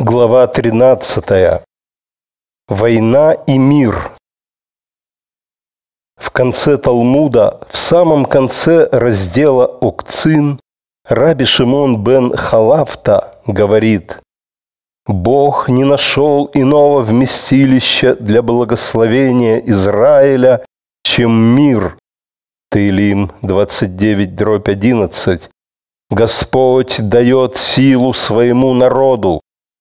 Глава 13. Война и мир. В конце Талмуда, в самом конце раздела Окцин, Раби Шимон бен Халавта говорит, «Бог не нашел иного вместилища для благословения Израиля, чем мир». Таилим 29, дробь 11. Господь дает силу своему народу,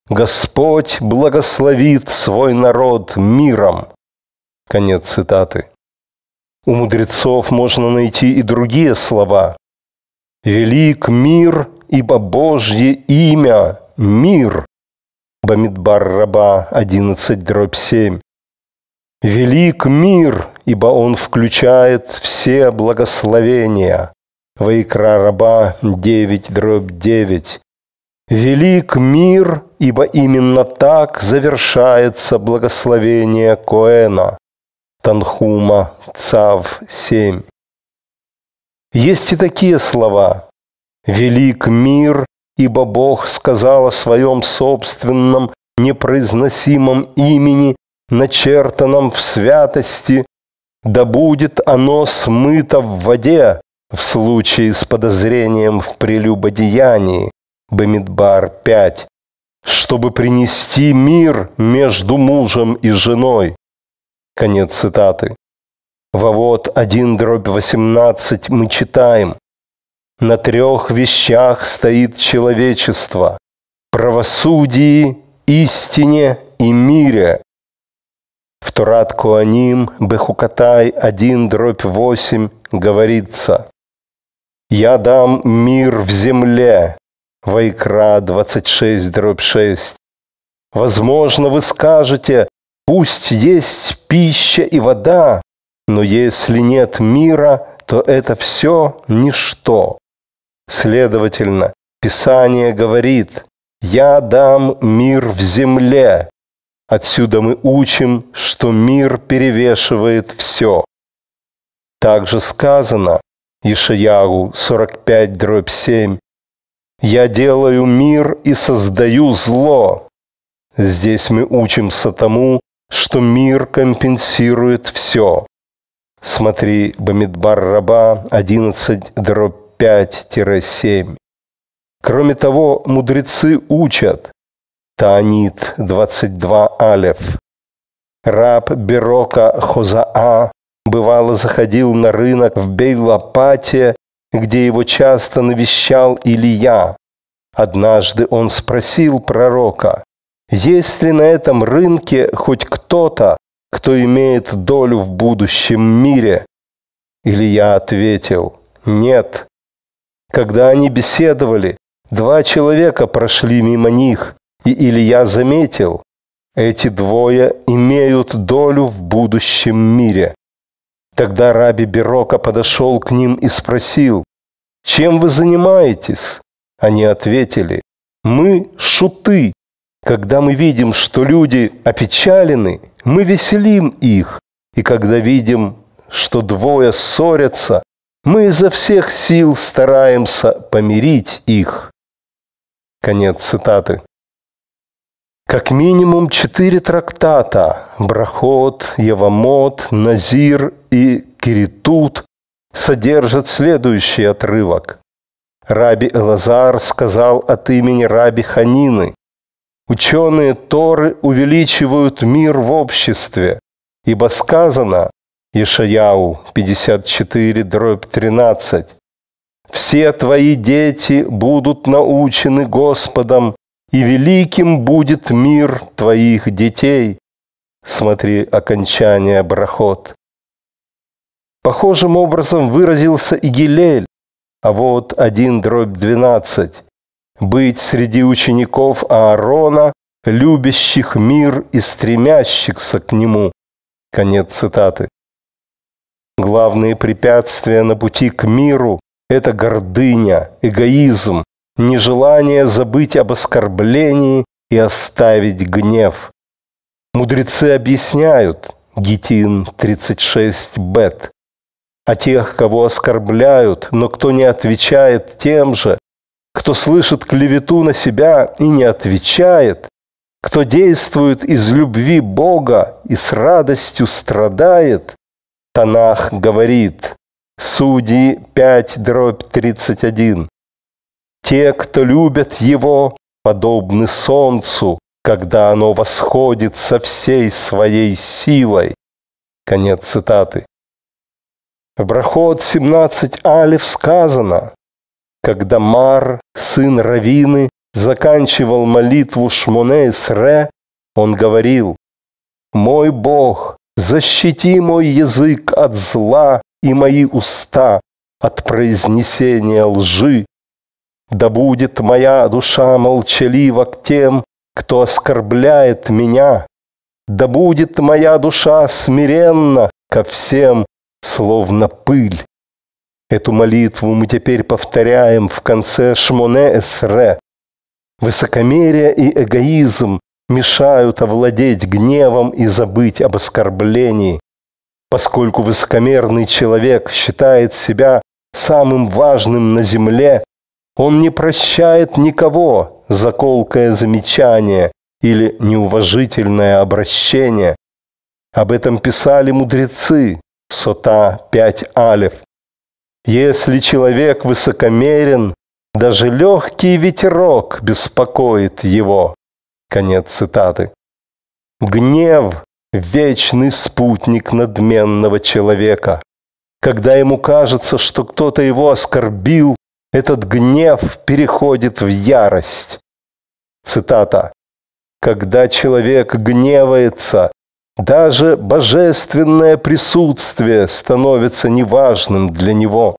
Господь благословит свой народ миром. Конец цитаты. У мудрецов можно найти и другие слова. «Велик мир, ибо Божье имя – мир». Бамидбар Раба 11 дробь 7. «Велик мир, ибо он включает все благословения». Ваикра Раба 9 дробь 9. Велик мир, ибо именно так завершается благословение Коэна. Танхума, Цав 7. Есть и такие слова. Велик мир, ибо Бог сказал о своем собственном непроизносимом имени, начертанном в святости, да будет оно смыто в воде в случае с подозрением в прелюбодеянии Бамидбар 5, чтобы принести мир между мужем и женой. Конец цитаты. Вот 1 дробь 18 мы читаем. На трех вещах стоит человечество – правосудии, истине и мире. В Турат Куаним Бехукатай 1 дробь 8 говорится – «Я дам мир в земле, Вайкра 26, дробь 6. Возможно, вы скажете, пусть есть пища и вода, но если нет мира, то это все ничто. Следовательно, Писание говорит, «Я дам мир в земле». Отсюда мы учим, что мир перевешивает все. Также сказано, Ишаяу 45, дробь 7, «Я делаю мир и создаю зло». Здесь мы учимся тому, что мир компенсирует все. Смотри Бамидбар Раба 11 дробь 5-7. Кроме того, мудрецы учат. Таанит 22 алев. Раб Берока Хозаа бывало заходил на рынок в Бейлопате где его часто навещал Илия. Однажды он спросил пророка, есть ли на этом рынке хоть кто-то, кто имеет долю в будущем мире? Илия ответил, нет. Когда они беседовали, два человека прошли мимо них, и Илия заметил, эти двое имеют долю в будущем мире. Тогда раби Берока подошел к ним и спросил, «Чем вы занимаетесь?» Они ответили, «Мы шуты. Когда мы видим, что люди опечалены, мы веселим их, и когда видим, что двое ссорятся, мы изо всех сил стараемся помирить их». Конец цитаты. Как минимум четыре трактата – Брахот, Евамот, Назир и Киритут – содержат следующий отрывок. Раби Элазар сказал от имени Раби Ханины, «Ученые Торы увеличивают мир в обществе, ибо сказано Ишаяу 54, дробь 13, «Все твои дети будут научены Господом, и великим будет мир твоих детей. Смотри окончание брахот. Похожим образом выразился и Гилель, а вот 1 дробь 12. Быть среди учеников Аарона, любящих мир и стремящихся к нему. Конец цитаты. Главные препятствия на пути к миру – это гордыня, эгоизм, нежелание забыть об оскорблении и оставить гнев. Мудрецы объясняют, Гетин 36 бет, о тех, кого оскорбляют, но кто не отвечает тем же, кто слышит клевету на себя и не отвечает, кто действует из любви Бога и с радостью страдает, Танах говорит, Судьи 5, дробь 31. Те, кто любят Его, подобны солнцу, когда оно восходит со всей своей силой. Конец цитаты. В Брахот 17 алиф сказано, когда Мар, сын Равины, заканчивал молитву Шмоне Сре, он говорил, «Мой Бог, защити мой язык от зла и мои уста от произнесения лжи, да будет моя душа молчалива к тем, кто оскорбляет меня. Да будет моя душа смиренна ко всем, словно пыль. Эту молитву мы теперь повторяем в конце Шмоне Эсре. Высокомерие и эгоизм мешают овладеть гневом и забыть об оскорблении. Поскольку высокомерный человек считает себя самым важным на земле, он не прощает никого за колкое замечание или неуважительное обращение. Об этом писали мудрецы, сота 5 алев. Если человек высокомерен, даже легкий ветерок беспокоит его. Конец цитаты. Гнев – вечный спутник надменного человека. Когда ему кажется, что кто-то его оскорбил этот гнев переходит в ярость. Цитата. Когда человек гневается, даже божественное присутствие становится неважным для него.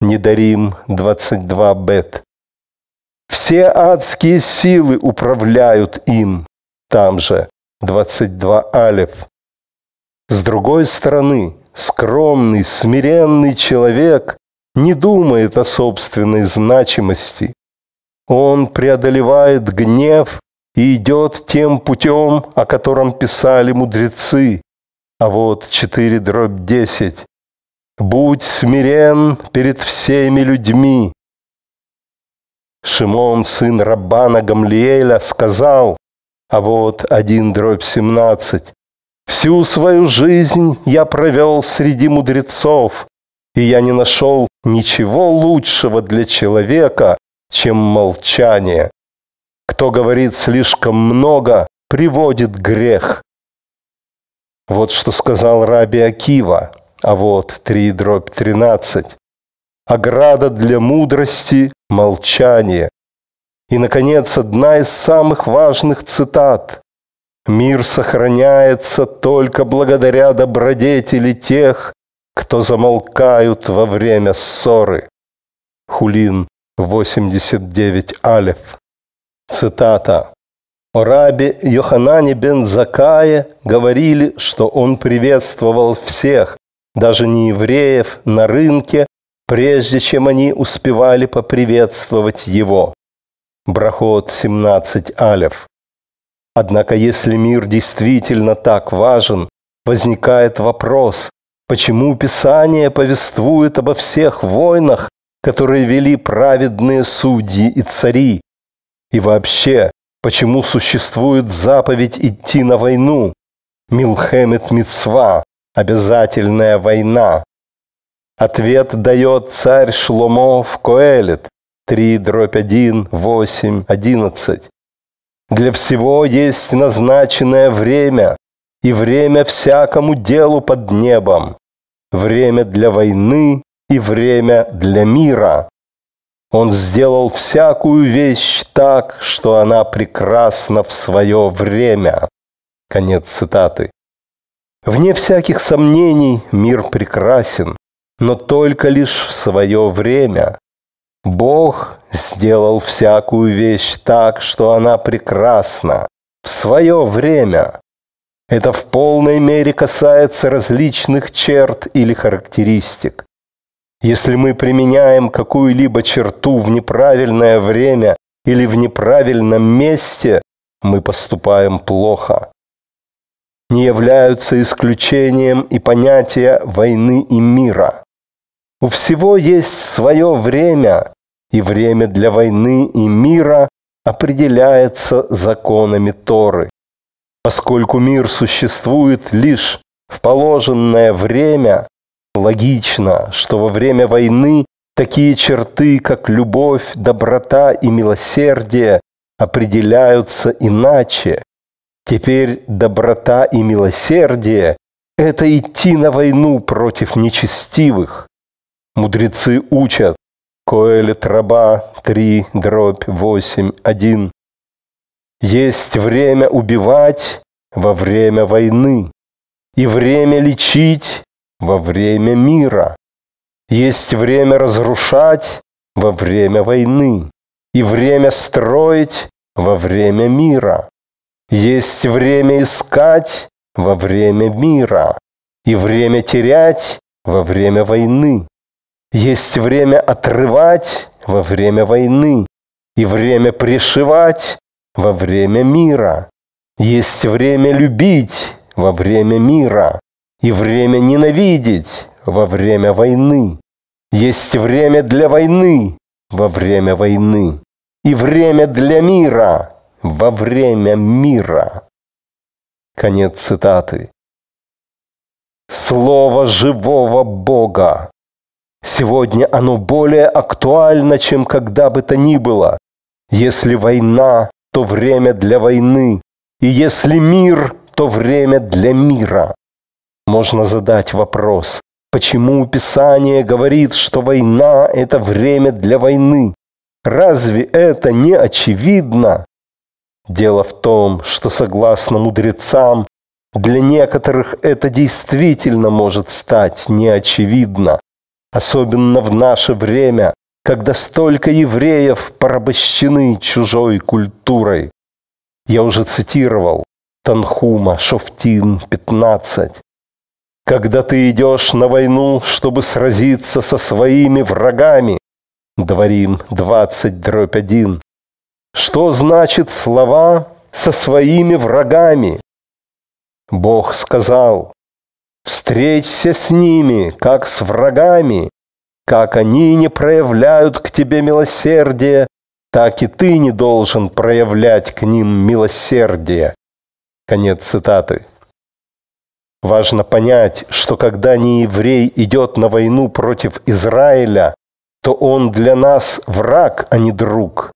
Недарим 22 бет. Все адские силы управляют им. Там же 22 алев. С другой стороны, скромный, смиренный человек не думает о собственной значимости. Он преодолевает гнев и идет тем путем, о котором писали мудрецы. А вот 4 дробь 10. «Будь смирен перед всеми людьми». Шимон, сын Раббана Гамлиэля, сказал, а вот 1 дробь 17, «Всю свою жизнь я провел среди мудрецов, и я не нашел ничего лучшего для человека, чем молчание. Кто говорит слишком много, приводит грех. Вот что сказал Раби Акива, а вот 3 дробь 13. Ограда для мудрости – молчание. И, наконец, одна из самых важных цитат. «Мир сохраняется только благодаря добродетели тех, кто замолкают во время ссоры. Хулин 89 Алиф. Цитата. О рабе Йоханане бен Закае говорили, что он приветствовал всех, даже не евреев, на рынке, прежде чем они успевали поприветствовать его. Брахот 17 Алев. Однако если мир действительно так важен, возникает вопрос, Почему Писание повествует обо всех войнах, которые вели праведные судьи и цари? И вообще, почему существует заповедь идти на войну? Милхемет Мицва – обязательная война. Ответ дает царь Шломо в Коэлет 3 дробь 1, 8, 11. Для всего есть назначенное время, и время всякому делу под небом, время для войны и время для мира. Он сделал всякую вещь так, что она прекрасна в свое время. Конец цитаты. Вне всяких сомнений мир прекрасен, но только лишь в свое время. Бог сделал всякую вещь так, что она прекрасна в свое время. Это в полной мере касается различных черт или характеристик. Если мы применяем какую-либо черту в неправильное время или в неправильном месте, мы поступаем плохо. Не являются исключением и понятия войны и мира. У всего есть свое время, и время для войны и мира определяется законами Торы. Поскольку мир существует лишь в положенное время, логично, что во время войны такие черты, как любовь, доброта и милосердие, определяются иначе. Теперь доброта и милосердие – это идти на войну против нечестивых. Мудрецы учат, Коэлет раба 3, дробь 8, 1. Есть время убивать во время войны и время лечить во время мира. Есть время разрушать во время войны и время строить во время мира. Есть время искать во время мира и время терять во время войны. Есть время отрывать во время войны и время пришивать во время мира. Есть время любить во время мира и время ненавидеть во время войны. Есть время для войны во время войны и время для мира во время мира. Конец цитаты. Слово живого Бога. Сегодня оно более актуально, чем когда бы то ни было. Если война то время для войны, и если мир, то время для мира. Можно задать вопрос, почему Писание говорит, что война – это время для войны? Разве это не очевидно? Дело в том, что согласно мудрецам, для некоторых это действительно может стать неочевидно, особенно в наше время, когда столько евреев порабощены чужой культурой. Я уже цитировал Танхума, Шофтин, 15. Когда ты идешь на войну, чтобы сразиться со своими врагами, Дворим 20, дробь 1. Что значит слова «со своими врагами»? Бог сказал, «Встречься с ними, как с врагами, как они не проявляют к тебе милосердие, так и ты не должен проявлять к ним милосердие. Конец цитаты. Важно понять, что когда нееврей идет на войну против Израиля, то он для нас враг, а не друг.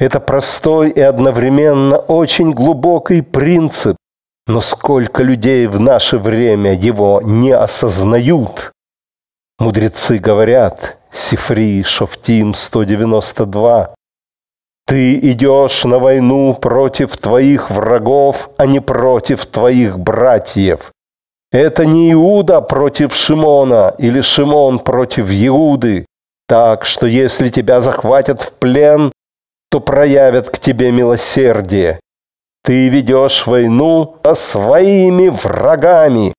Это простой и одновременно очень глубокий принцип, но сколько людей в наше время его не осознают. Мудрецы говорят, Сифри, Шофтим 192, «Ты идешь на войну против твоих врагов, а не против твоих братьев». Это не Иуда против Шимона или Шимон против Иуды. Так что если тебя захватят в плен, то проявят к тебе милосердие. Ты ведешь войну со своими врагами.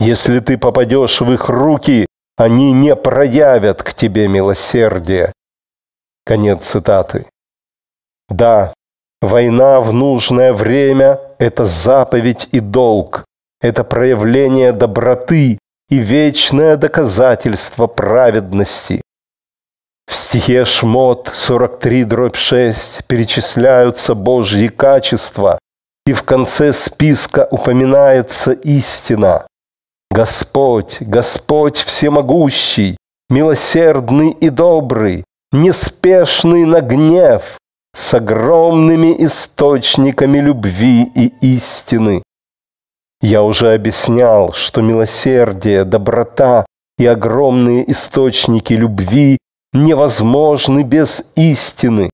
Если ты попадешь в их руки, они не проявят к тебе милосердие. Конец цитаты. Да, война в нужное время – это заповедь и долг, это проявление доброты и вечное доказательство праведности. В стихе Шмот 43 дробь 6 перечисляются Божьи качества, и в конце списка упоминается истина. Господь, Господь всемогущий, милосердный и добрый, неспешный на гнев, с огромными источниками любви и истины. Я уже объяснял, что милосердие, доброта и огромные источники любви невозможны без истины.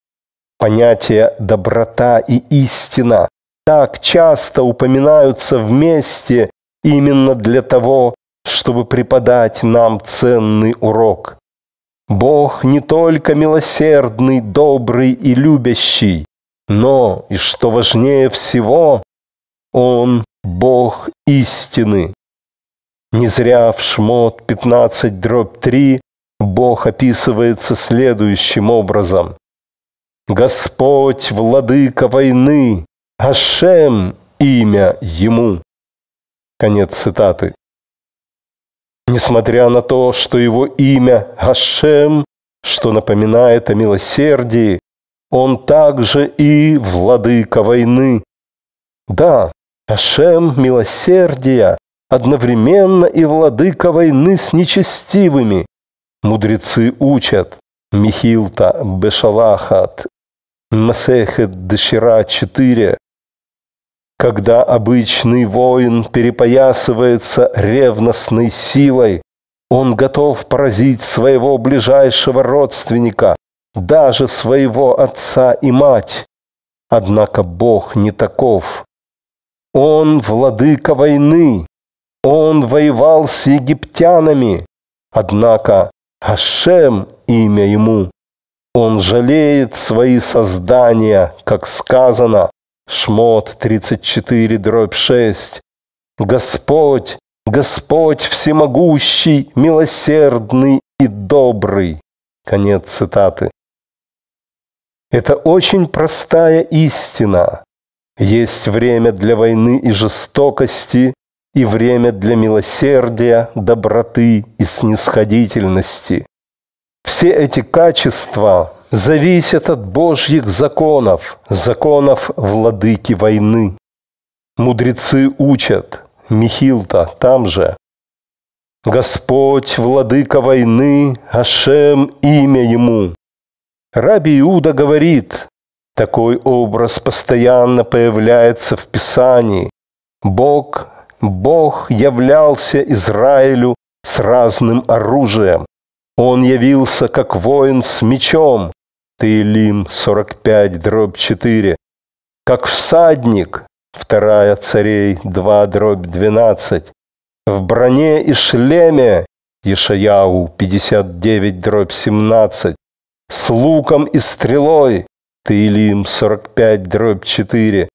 Понятия «доброта» и «истина» так часто упоминаются вместе, именно для того, чтобы преподать нам ценный урок. Бог не только милосердный, добрый и любящий, но, и что важнее всего, Он – Бог истины. Не зря в Шмот 15 дробь 3 Бог описывается следующим образом. «Господь, владыка войны, Ашем имя Ему». Конец цитаты. Несмотря на то, что его имя Гашем, что напоминает о милосердии, он также и владыка войны. Да, Гашем милосердие, одновременно и владыка войны с нечестивыми. Мудрецы учат Михилта Бешалахат, Масехет Дешира 4, когда обычный воин перепоясывается ревностной силой, он готов поразить своего ближайшего родственника, даже своего отца и мать. Однако Бог не таков. Он владыка войны. Он воевал с египтянами. Однако Ашем имя ему. Он жалеет свои создания, как сказано, Шмот 34, дробь 6. Господь, Господь всемогущий, милосердный и добрый. Конец цитаты. Это очень простая истина. Есть время для войны и жестокости, и время для милосердия, доброты и снисходительности. Все эти качества зависят от Божьих законов, законов владыки войны. Мудрецы учат, Михилта там же. Господь, владыка войны, Ашем имя ему. Раби Иуда говорит, такой образ постоянно появляется в Писании. Бог, Бог являлся Израилю с разным оружием. Он явился как воин с мечом, Таилим 45, дробь 4. Как всадник, вторая царей 2, дробь 12. В броне и шлеме, Ешаяу 59, дробь 17. С луком и стрелой, Таилим 45, дробь 4.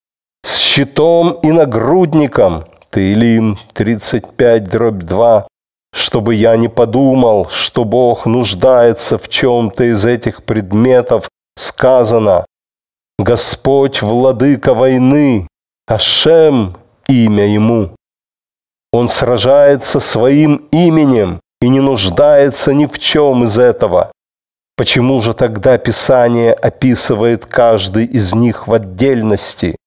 С щитом и нагрудником, Таилим 35, дробь 2 чтобы я не подумал, что Бог нуждается в чем-то из этих предметов, сказано «Господь, владыка войны, Ашем – имя Ему». Он сражается своим именем и не нуждается ни в чем из этого. Почему же тогда Писание описывает каждый из них в отдельности –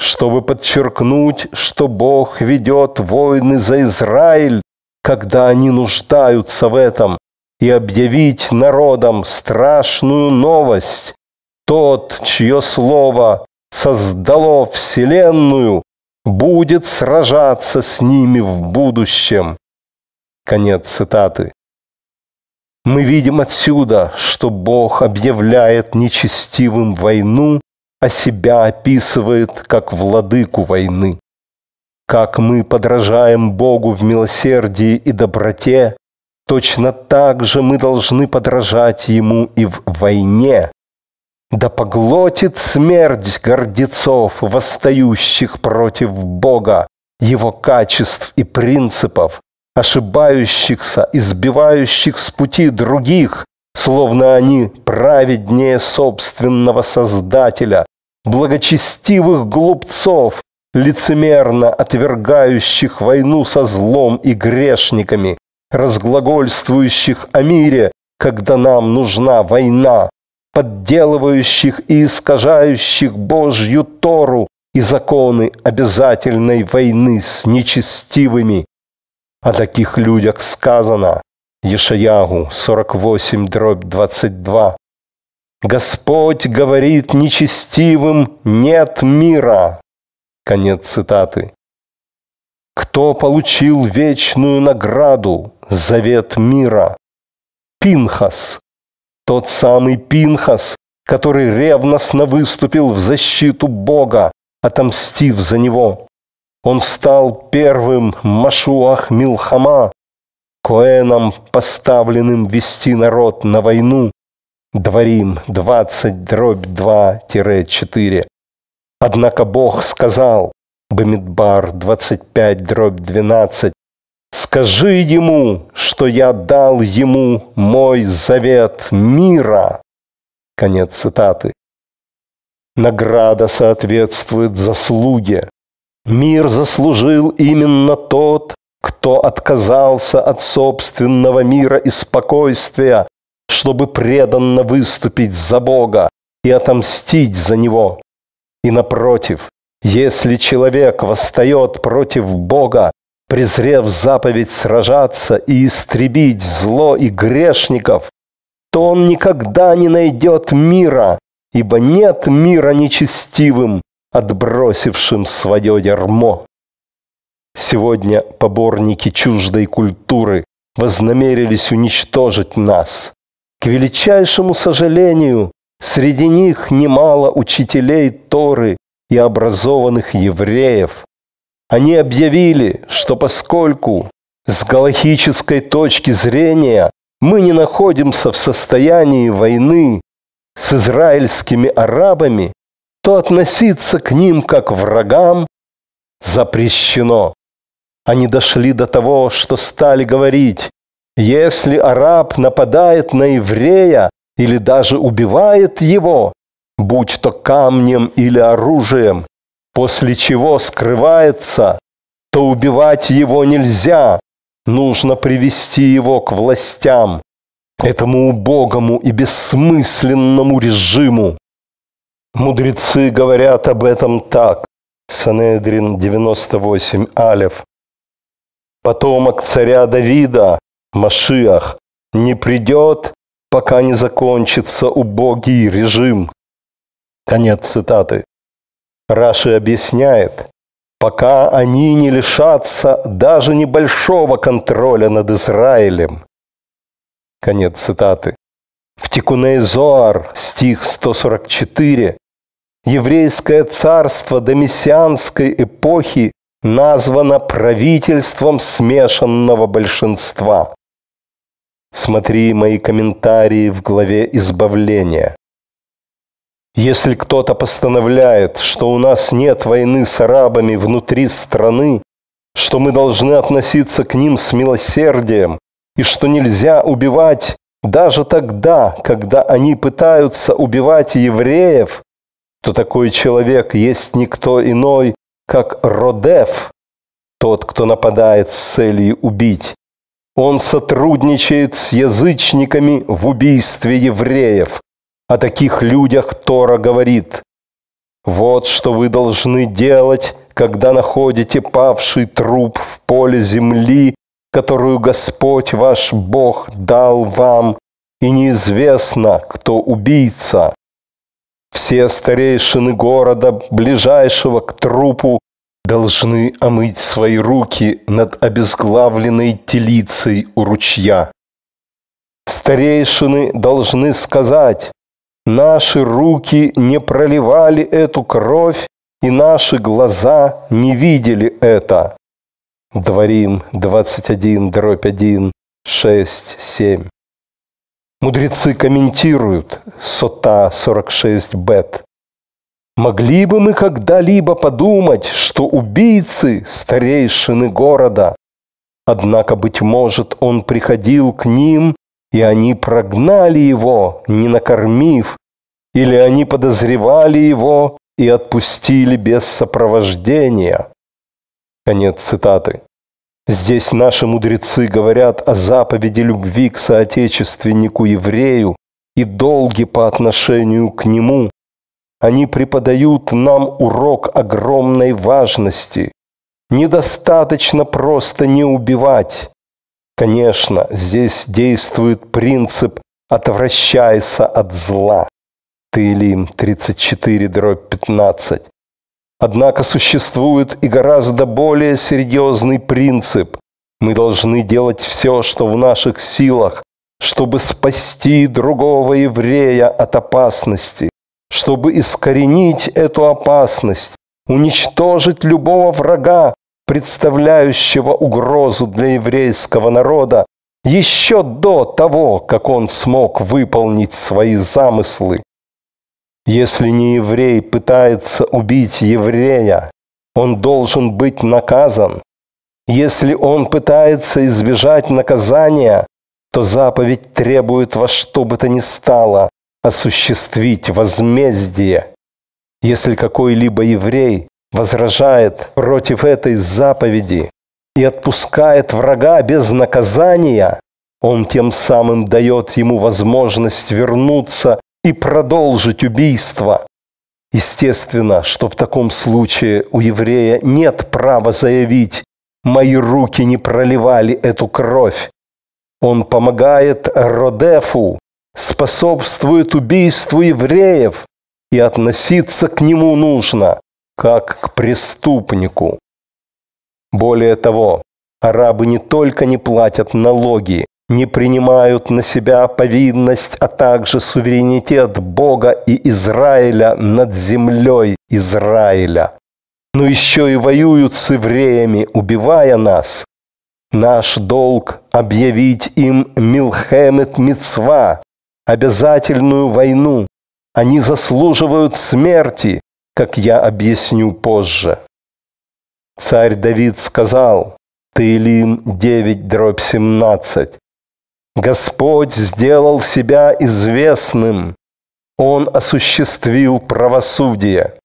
чтобы подчеркнуть, что Бог ведет войны за Израиль когда они нуждаются в этом, и объявить народам страшную новость. Тот, чье слово создало Вселенную, будет сражаться с ними в будущем. Конец цитаты. Мы видим отсюда, что Бог объявляет нечестивым войну, а себя описывает как владыку войны. Как мы подражаем Богу в милосердии и доброте, точно так же мы должны подражать Ему и в войне. Да поглотит смерть гордецов, восстающих против Бога, Его качеств и принципов, ошибающихся, избивающих с пути других, словно они праведнее собственного Создателя, благочестивых глупцов, лицемерно отвергающих войну со злом и грешниками, разглагольствующих о мире, когда нам нужна война, подделывающих и искажающих Божью Тору и законы обязательной войны с нечестивыми. О таких людях сказано Ешаягу 48 дробь 22. Господь говорит нечестивым «нет мира», Конец цитаты. Кто получил вечную награду, завет мира? Пинхас. Тот самый Пинхас, который ревностно выступил в защиту Бога, отомстив за него. Он стал первым Машуах Милхама, Коэном, поставленным вести народ на войну. Дворим 20 дробь 2-4. Однако Бог сказал, Бамидбар 25, дробь 12, «Скажи ему, что я дал ему мой завет мира». Конец цитаты. Награда соответствует заслуге. Мир заслужил именно тот, кто отказался от собственного мира и спокойствия, чтобы преданно выступить за Бога и отомстить за Него. И напротив, если человек восстает против Бога, презрев заповедь сражаться и истребить зло и грешников, то он никогда не найдет мира, ибо нет мира нечестивым, отбросившим свое ярмо. Сегодня поборники чуждой культуры вознамерились уничтожить нас. К величайшему сожалению, Среди них немало учителей Торы и образованных евреев. Они объявили, что поскольку с галахической точки зрения мы не находимся в состоянии войны с израильскими арабами, то относиться к ним как врагам запрещено. Они дошли до того, что стали говорить, если араб нападает на еврея, или даже убивает его, будь то камнем или оружием, после чего скрывается, то убивать его нельзя, нужно привести его к властям, этому убогому и бессмысленному режиму. Мудрецы говорят об этом так. Санедрин 98 Алев. Потомок царя Давида, Машиах, не придет пока не закончится убогий режим. Конец цитаты. Раши объясняет, пока они не лишатся даже небольшого контроля над Израилем. Конец цитаты. В Тикуней Зоар, стих 144, еврейское царство до мессианской эпохи названо правительством смешанного большинства. Смотри мои комментарии в главе «Избавление». Если кто-то постановляет, что у нас нет войны с арабами внутри страны, что мы должны относиться к ним с милосердием и что нельзя убивать даже тогда, когда они пытаются убивать евреев, то такой человек есть никто иной, как Родеф, тот, кто нападает с целью убить. Он сотрудничает с язычниками в убийстве евреев. О таких людях Тора говорит. Вот что вы должны делать, когда находите павший труп в поле земли, которую Господь ваш Бог дал вам, и неизвестно, кто убийца. Все старейшины города, ближайшего к трупу, должны омыть свои руки над обезглавленной телицей у ручья. Старейшины должны сказать, наши руки не проливали эту кровь, и наши глаза не видели это. Дворим 21, дробь 1, 6, 7. Мудрецы комментируют Сота 46 Бет. Могли бы мы когда-либо подумать, что убийцы – старейшины города. Однако, быть может, он приходил к ним, и они прогнали его, не накормив, или они подозревали его и отпустили без сопровождения. Конец цитаты. Здесь наши мудрецы говорят о заповеди любви к соотечественнику еврею и долге по отношению к нему, они преподают нам урок огромной важности. Недостаточно просто не убивать. Конечно, здесь действует принцип «отвращайся от зла». Таилим 34, дробь 15. Однако существует и гораздо более серьезный принцип. Мы должны делать все, что в наших силах, чтобы спасти другого еврея от опасности чтобы искоренить эту опасность, уничтожить любого врага, представляющего угрозу для еврейского народа, еще до того, как он смог выполнить свои замыслы. Если не еврей пытается убить еврея, он должен быть наказан. Если он пытается избежать наказания, то заповедь требует во что бы то ни стало осуществить возмездие. Если какой-либо еврей возражает против этой заповеди и отпускает врага без наказания, он тем самым дает ему возможность вернуться и продолжить убийство. Естественно, что в таком случае у еврея нет права заявить «мои руки не проливали эту кровь». Он помогает Родефу, способствует убийству евреев, и относиться к нему нужно, как к преступнику. Более того, арабы не только не платят налоги, не принимают на себя повинность, а также суверенитет Бога и Израиля над землей Израиля. Но еще и воюют с евреями, убивая нас. Наш долг – объявить им Милхемет Мицва, обязательную войну. Они заслуживают смерти, как я объясню позже. Царь Давид сказал, Таилим 9, дробь 17, «Господь сделал себя известным, Он осуществил правосудие».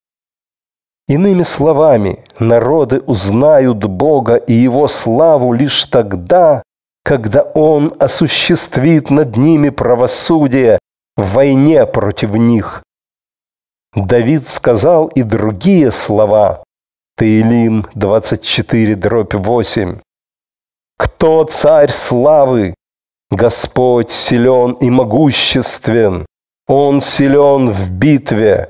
Иными словами, народы узнают Бога и Его славу лишь тогда, когда Он осуществит над ними правосудие в войне против них. Давид сказал и другие слова. Таилим 24, дробь 8. «Кто царь славы? Господь силен и могуществен, Он силен в битве».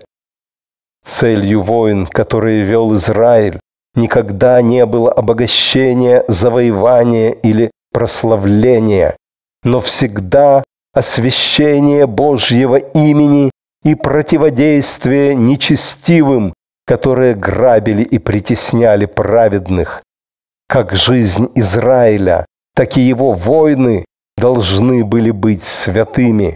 Целью войн, которые вел Израиль, никогда не было обогащения, завоевания или прославление, но всегда освящение Божьего имени и противодействие нечестивым, которые грабили и притесняли праведных. Как жизнь Израиля, так и его войны должны были быть святыми.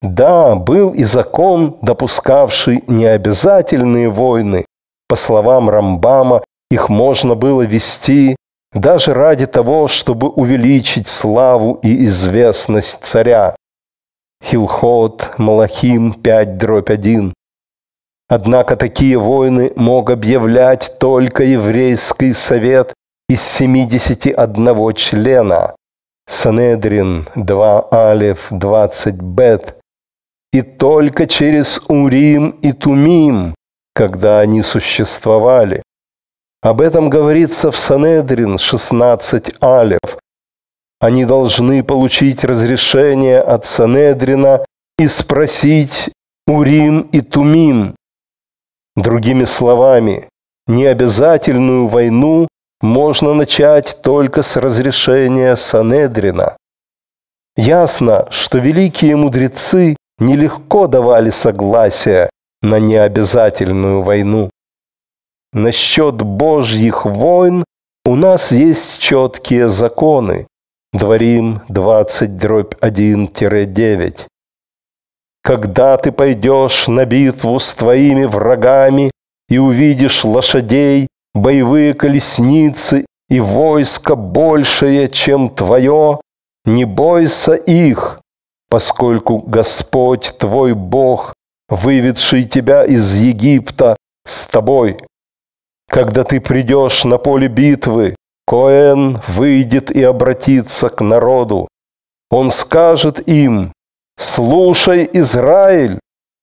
Да, был и закон, допускавший необязательные войны. По словам Рамбама, их можно было вести даже ради того, чтобы увеличить славу и известность царя. Хилхот, Малахим 5, дробь 1. Однако такие войны мог объявлять только еврейский совет из 71 члена. Санедрин 2 алиф 20 Бет. И только через Урим и Тумим, когда они существовали. Об этом говорится в Санедрин 16 алев. Они должны получить разрешение от Санедрина и спросить Урим и Тумим. Другими словами, необязательную войну можно начать только с разрешения Санедрина. Ясно, что великие мудрецы нелегко давали согласие на необязательную войну. Насчет Божьих войн у нас есть четкие законы. Дворим 20 дробь 1-9. Когда ты пойдешь на битву с твоими врагами и увидишь лошадей, боевые колесницы и войско большее, чем твое, не бойся их, поскольку Господь твой Бог, выведший тебя из Египта, с тобой. Когда ты придешь на поле битвы, Коэн выйдет и обратится к народу. Он скажет им, «Слушай, Израиль,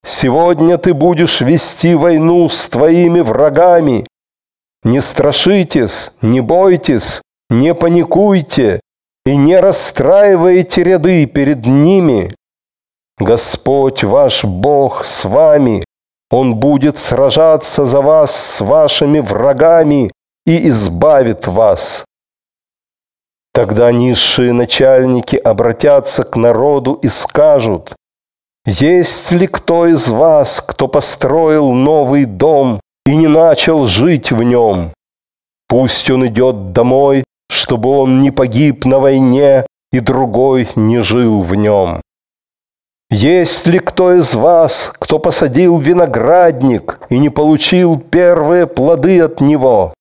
сегодня ты будешь вести войну с твоими врагами. Не страшитесь, не бойтесь, не паникуйте и не расстраивайте ряды перед ними. Господь ваш Бог с вами, он будет сражаться за вас с вашими врагами и избавит вас. Тогда низшие начальники обратятся к народу и скажут, «Есть ли кто из вас, кто построил новый дом и не начал жить в нем? Пусть он идет домой, чтобы он не погиб на войне и другой не жил в нем». Есть ли кто из вас, кто посадил виноградник и не получил первые плоды от него?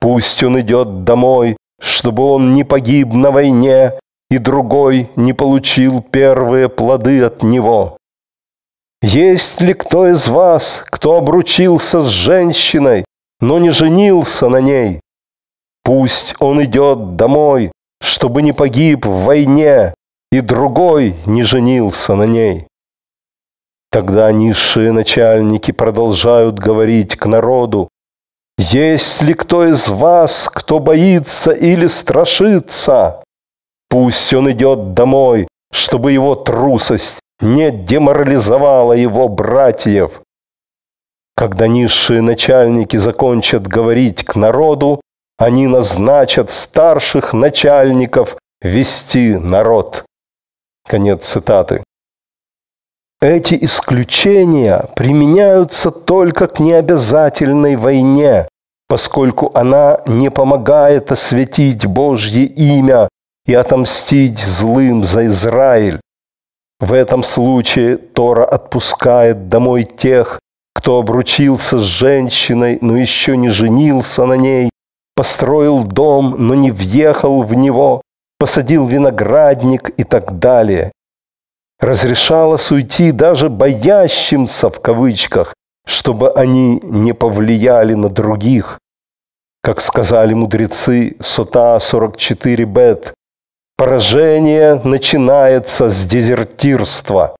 Пусть он идет домой, чтобы он не погиб на войне, и другой не получил первые плоды от него. Есть ли кто из вас, кто обручился с женщиной, но не женился на ней? Пусть он идет домой, чтобы не погиб в войне, и другой не женился на ней. Тогда низшие начальники продолжают говорить к народу, «Есть ли кто из вас, кто боится или страшится? Пусть он идет домой, чтобы его трусость не деморализовала его братьев». Когда низшие начальники закончат говорить к народу, они назначат старших начальников вести народ. Конец цитаты. Эти исключения применяются только к необязательной войне, поскольку она не помогает осветить Божье имя и отомстить злым за Израиль. В этом случае Тора отпускает домой тех, кто обручился с женщиной, но еще не женился на ней, построил дом, но не въехал в него, посадил виноградник и так далее. Разрешалось уйти даже «боящимся» в кавычках, чтобы они не повлияли на других. Как сказали мудрецы Сота 44 Бет, поражение начинается с дезертирства.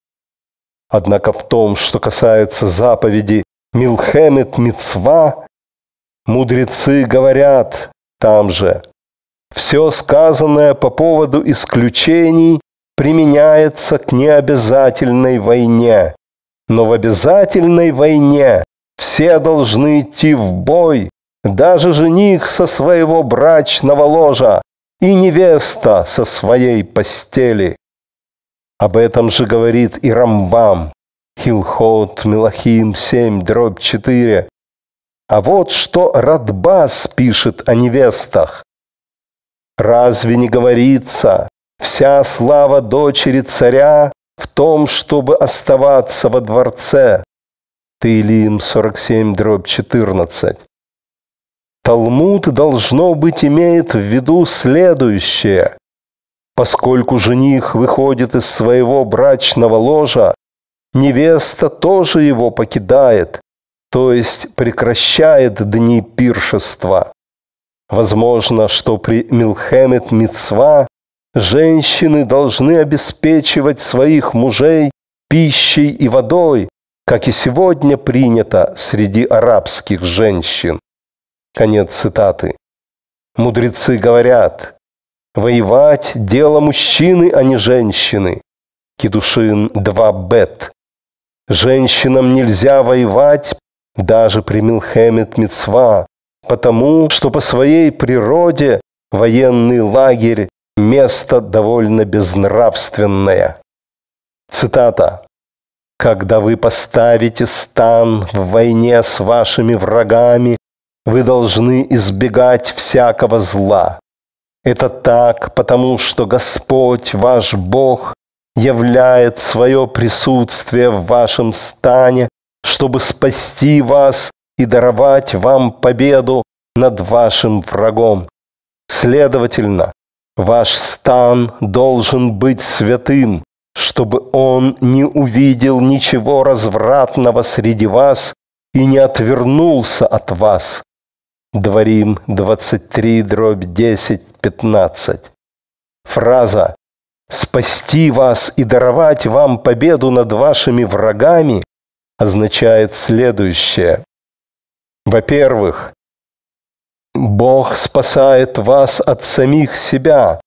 Однако в том, что касается заповеди «Милхемет Мицва», мудрецы говорят там же – все сказанное по поводу исключений применяется к необязательной войне. Но в обязательной войне все должны идти в бой, даже жених со своего брачного ложа и невеста со своей постели. Об этом же говорит и Рамбам, Хилхот, Мелахим 7, дробь 4. А вот что Радбас пишет о невестах. Разве не говорится, вся слава дочери царя в том, чтобы оставаться во дворце? Таилим 47, дробь 14. Талмуд, должно быть, имеет в виду следующее. Поскольку жених выходит из своего брачного ложа, невеста тоже его покидает, то есть прекращает дни пиршества. Возможно, что при Милхемет Мицва женщины должны обеспечивать своих мужей пищей и водой, как и сегодня принято среди арабских женщин. Конец цитаты. Мудрецы говорят, воевать – дело мужчины, а не женщины. Кедушин 2 бет. Женщинам нельзя воевать даже при Милхемет Мицва, потому что по своей природе военный лагерь – место довольно безнравственное. Цитата. «Когда вы поставите стан в войне с вашими врагами, вы должны избегать всякого зла. Это так, потому что Господь, ваш Бог, являет свое присутствие в вашем стане, чтобы спасти вас и даровать вам победу над вашим врагом. Следовательно, ваш стан должен быть святым, чтобы он не увидел ничего развратного среди вас и не отвернулся от вас. Дворим 23, дробь 10, 15. Фраза «спасти вас и даровать вам победу над вашими врагами» означает следующее. Во-первых, Бог спасает вас от самих себя,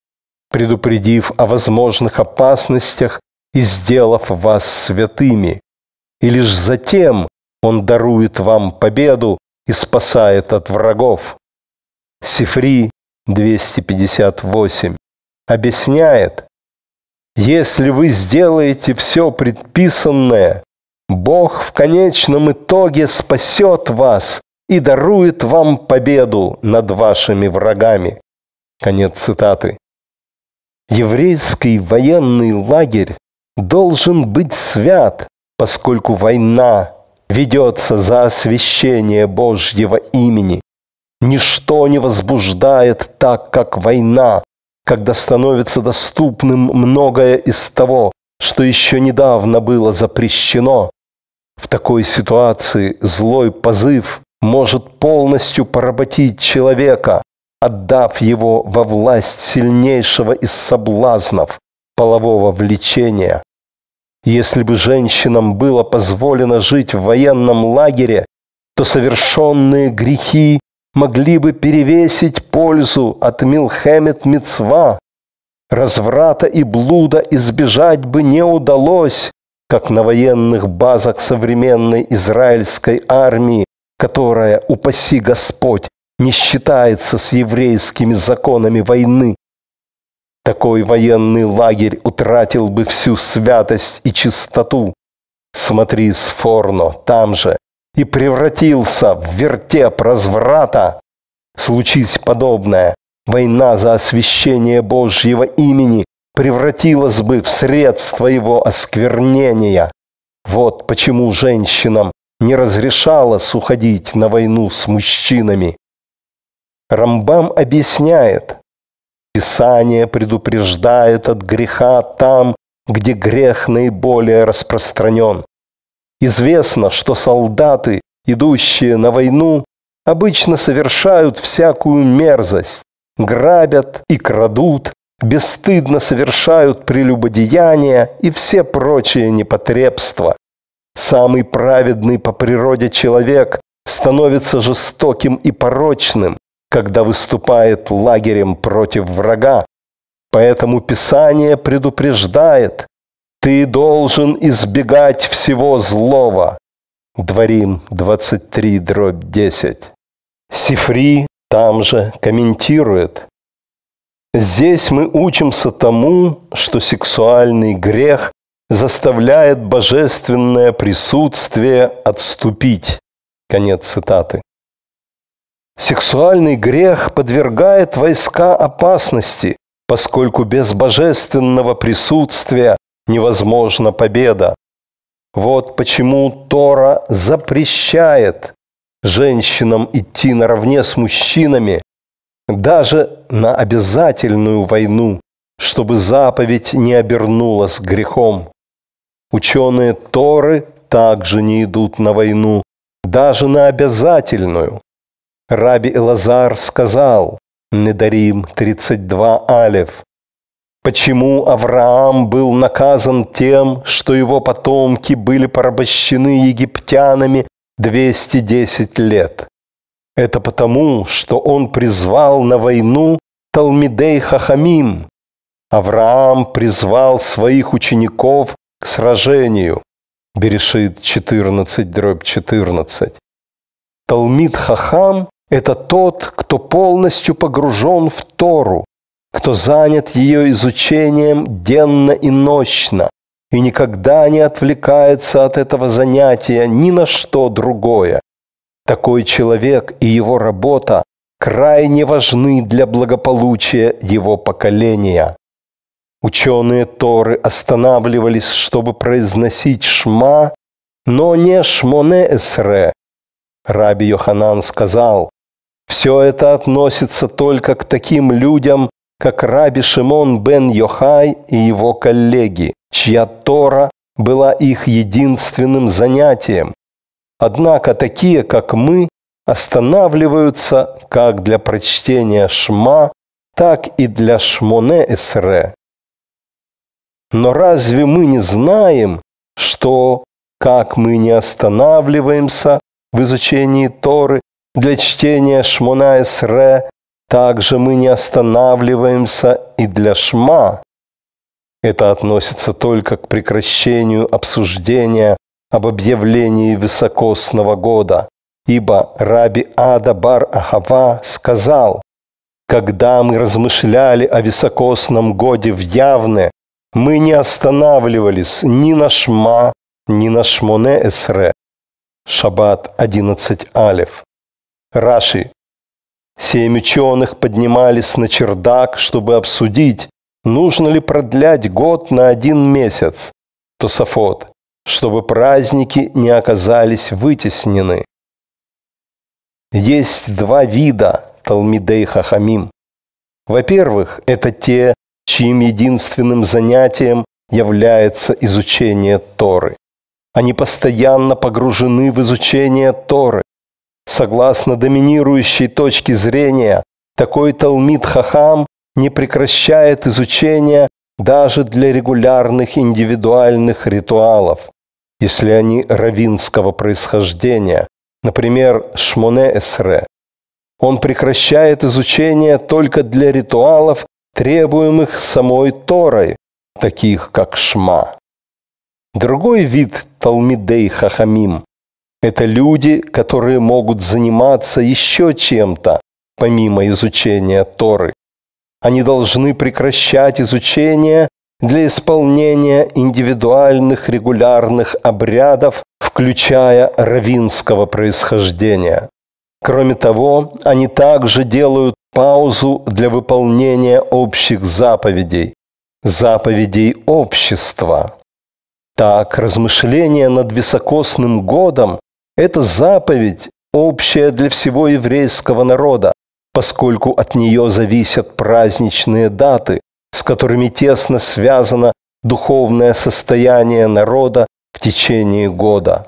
предупредив о возможных опасностях и сделав вас святыми. И лишь затем Он дарует вам победу и спасает от врагов. Сифри 258 объясняет, если вы сделаете все предписанное, Бог в конечном итоге спасет вас и дарует вам победу над вашими врагами». Конец цитаты. Еврейский военный лагерь должен быть свят, поскольку война ведется за освящение Божьего имени. Ничто не возбуждает так, как война, когда становится доступным многое из того, что еще недавно было запрещено. В такой ситуации злой позыв может полностью поработить человека, отдав его во власть сильнейшего из соблазнов полового влечения. Если бы женщинам было позволено жить в военном лагере, то совершенные грехи могли бы перевесить пользу от Милхемет Мицва. Разврата и блуда избежать бы не удалось, как на военных базах современной израильской армии, которая, упаси Господь, не считается с еврейскими законами войны. Такой военный лагерь утратил бы всю святость и чистоту. Смотри, Сфорно, там же, и превратился в вертеп разврата. Случись подобное, война за освящение Божьего имени превратилась бы в средство его осквернения. Вот почему женщинам не разрешалось уходить на войну с мужчинами. Рамбам объясняет, Писание предупреждает от греха там, где грех наиболее распространен. Известно, что солдаты, идущие на войну, обычно совершают всякую мерзость, грабят и крадут, бесстыдно совершают прелюбодеяния и все прочие непотребства. Самый праведный по природе человек становится жестоким и порочным, когда выступает лагерем против врага. Поэтому Писание предупреждает, ты должен избегать всего злого. Дворим 23, дробь 10. Сифри там же комментирует. Здесь мы учимся тому, что сексуальный грех заставляет божественное присутствие отступить. Конец цитаты. Сексуальный грех подвергает войска опасности, поскольку без божественного присутствия невозможна победа. Вот почему Тора запрещает женщинам идти наравне с мужчинами, даже на обязательную войну, чтобы заповедь не обернулась грехом. Ученые Торы также не идут на войну, даже на обязательную. Раби Лазар сказал, Недарим 32 Алев, почему Авраам был наказан тем, что его потомки были порабощены египтянами 210 лет. Это потому, что он призвал на войну Талмидей Хахамим. Авраам призвал своих учеников к сражению. Берешит 14, дробь 14. Талмит Хахам – это тот, кто полностью погружен в Тору, кто занят ее изучением денно и нощно и никогда не отвлекается от этого занятия ни на что другое. Такой человек и его работа крайне важны для благополучия его поколения. Ученые Торы останавливались, чтобы произносить «шма», но не «шмоне эсре». Раби Йоханан сказал, «Все это относится только к таким людям, как раби Шимон бен Йохай и его коллеги, чья Тора была их единственным занятием. Однако такие, как мы, останавливаются как для прочтения Шма, так и для Шмоне Эсре. Но разве мы не знаем, что, как мы не останавливаемся в изучении Торы для чтения Шмона Эсре, также мы не останавливаемся и для Шма. Это относится только к прекращению обсуждения об объявлении высокосного года. Ибо Раби Ада Бар Ахава сказал, «Когда мы размышляли о високосном годе в Явне, мы не останавливались ни на Шма, ни на Шмоне Эсре. Шаббат 11 Алев. Раши. Семь ученых поднимались на чердак, чтобы обсудить, нужно ли продлять год на один месяц. Тософот. Чтобы праздники не оказались вытеснены. Есть два вида Талмидей Хахамим. Во-первых, это те, чьим единственным занятием является изучение Торы. Они постоянно погружены в изучение Торы. Согласно доминирующей точке зрения, такой Талмит Хахам не прекращает изучение даже для регулярных индивидуальных ритуалов, если они равинского происхождения, например, Шмоне Эсре. Он прекращает изучение только для ритуалов, требуемых самой Торой, таких как Шма. Другой вид Талмидей Хахамим – это люди, которые могут заниматься еще чем-то, помимо изучения Торы. Они должны прекращать изучение для исполнения индивидуальных регулярных обрядов, включая равинского происхождения. Кроме того, они также делают паузу для выполнения общих заповедей, заповедей общества. Так, размышление над високосным годом – это заповедь, общая для всего еврейского народа, поскольку от нее зависят праздничные даты, с которыми тесно связано духовное состояние народа в течение года.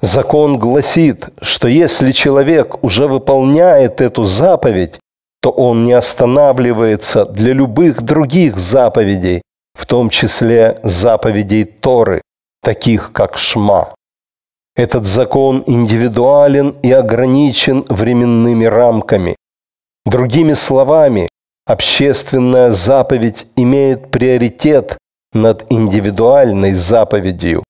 Закон гласит, что если человек уже выполняет эту заповедь, то он не останавливается для любых других заповедей, в том числе заповедей Торы, таких как Шма. Этот закон индивидуален и ограничен временными рамками. Другими словами, общественная заповедь имеет приоритет над индивидуальной заповедью.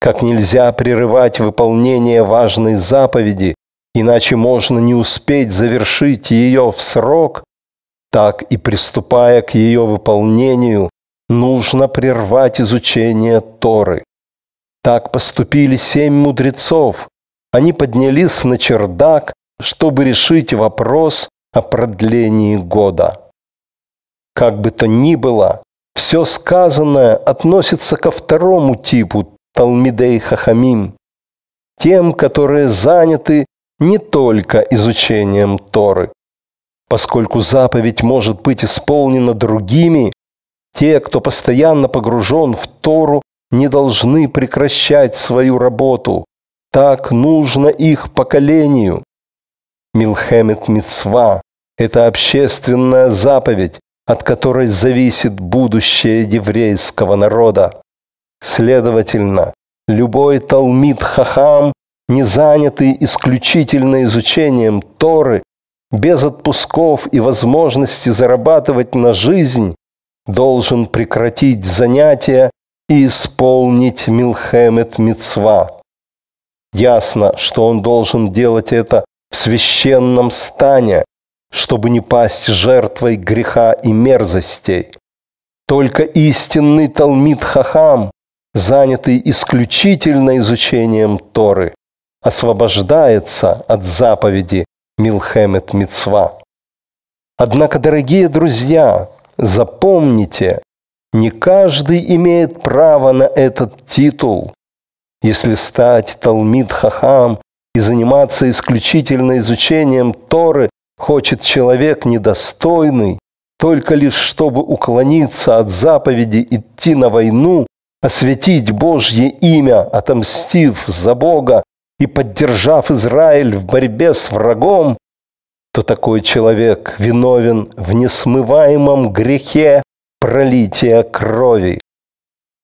Как нельзя прерывать выполнение важной заповеди, иначе можно не успеть завершить ее в срок, так и приступая к ее выполнению, нужно прервать изучение Торы. Так поступили семь мудрецов. Они поднялись на чердак, чтобы решить вопрос о продлении года. Как бы то ни было, все сказанное относится ко второму типу Талмидей Хахамим, тем, которые заняты не только изучением Торы. Поскольку заповедь может быть исполнена другими, те, кто постоянно погружен в Тору, не должны прекращать свою работу. Так нужно их поколению. Милхемет Мицва – это общественная заповедь, от которой зависит будущее еврейского народа. Следовательно, любой талмит хахам не занятый исключительно изучением Торы, без отпусков и возможности зарабатывать на жизнь, должен прекратить занятия и исполнить Милхемет Мицва. Ясно, что он должен делать это в священном стане, чтобы не пасть жертвой греха и мерзостей. Только истинный Талмит Хахам, занятый исключительно изучением Торы, освобождается от заповеди Милхемет Мицва. Однако, дорогие друзья, запомните, не каждый имеет право на этот титул. Если стать Талмид Хахам и заниматься исключительно изучением Торы хочет человек недостойный, только лишь чтобы уклониться от заповеди идти на войну, осветить Божье имя, отомстив за Бога, и поддержав Израиль в борьбе с врагом, то такой человек виновен в несмываемом грехе пролития крови.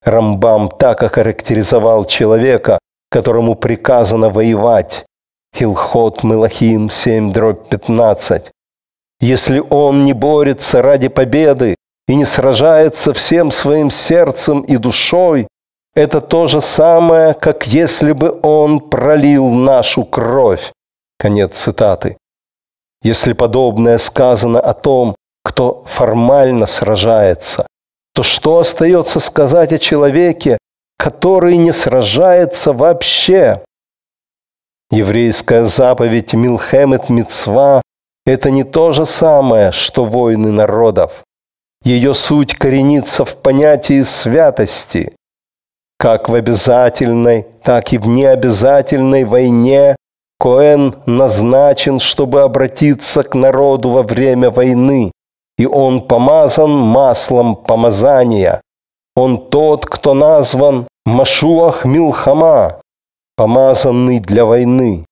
Рамбам так охарактеризовал человека, которому приказано воевать. Хилхот Мелахим 7 дробь 15. Если он не борется ради победы и не сражается всем своим сердцем и душой, это то же самое, как если бы он пролил нашу кровь. Конец цитаты. Если подобное сказано о том, кто формально сражается, то что остается сказать о человеке, который не сражается вообще? Еврейская заповедь Милхемет Мицва – это не то же самое, что войны народов. Ее суть коренится в понятии святости. Как в обязательной, так и в необязательной войне Коэн назначен, чтобы обратиться к народу во время войны, и он помазан маслом помазания. Он тот, кто назван Машуах Милхама, помазанный для войны.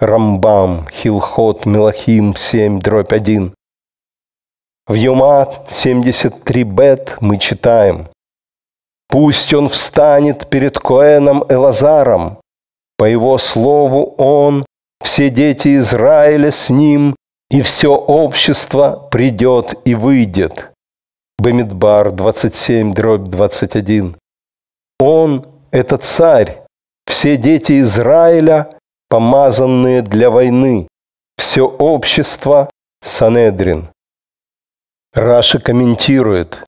Рамбам, Хилхот, Милахим 7, дробь 1. В Юмат 73 бет мы читаем – Пусть он встанет перед Коэном Элазаром. По его слову он, все дети Израиля с ним, и все общество придет и выйдет. Бамидбар 27, дробь 21. Он – это царь, все дети Израиля, помазанные для войны, все общество – Санедрин. Раши комментирует,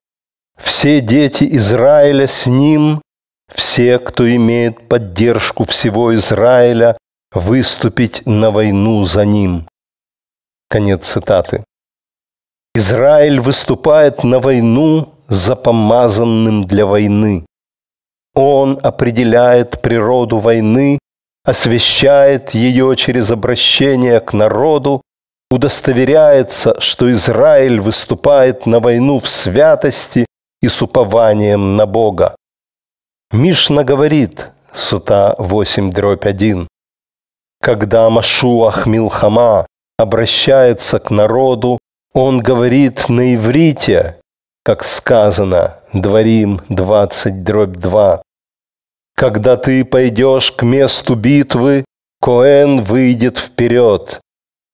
все дети Израиля с ним, все, кто имеет поддержку всего Израиля, выступить на войну за ним. Конец цитаты. Израиль выступает на войну за помазанным для войны. Он определяет природу войны, освещает ее через обращение к народу, удостоверяется, что Израиль выступает на войну в святости и с упованием на Бога. Мишна говорит, сута 8 дробь 1, когда Машуах Милхама обращается к народу, он говорит на иврите, как сказано, Дворим 20 дробь 2. Когда ты пойдешь к месту битвы, Коэн выйдет вперед.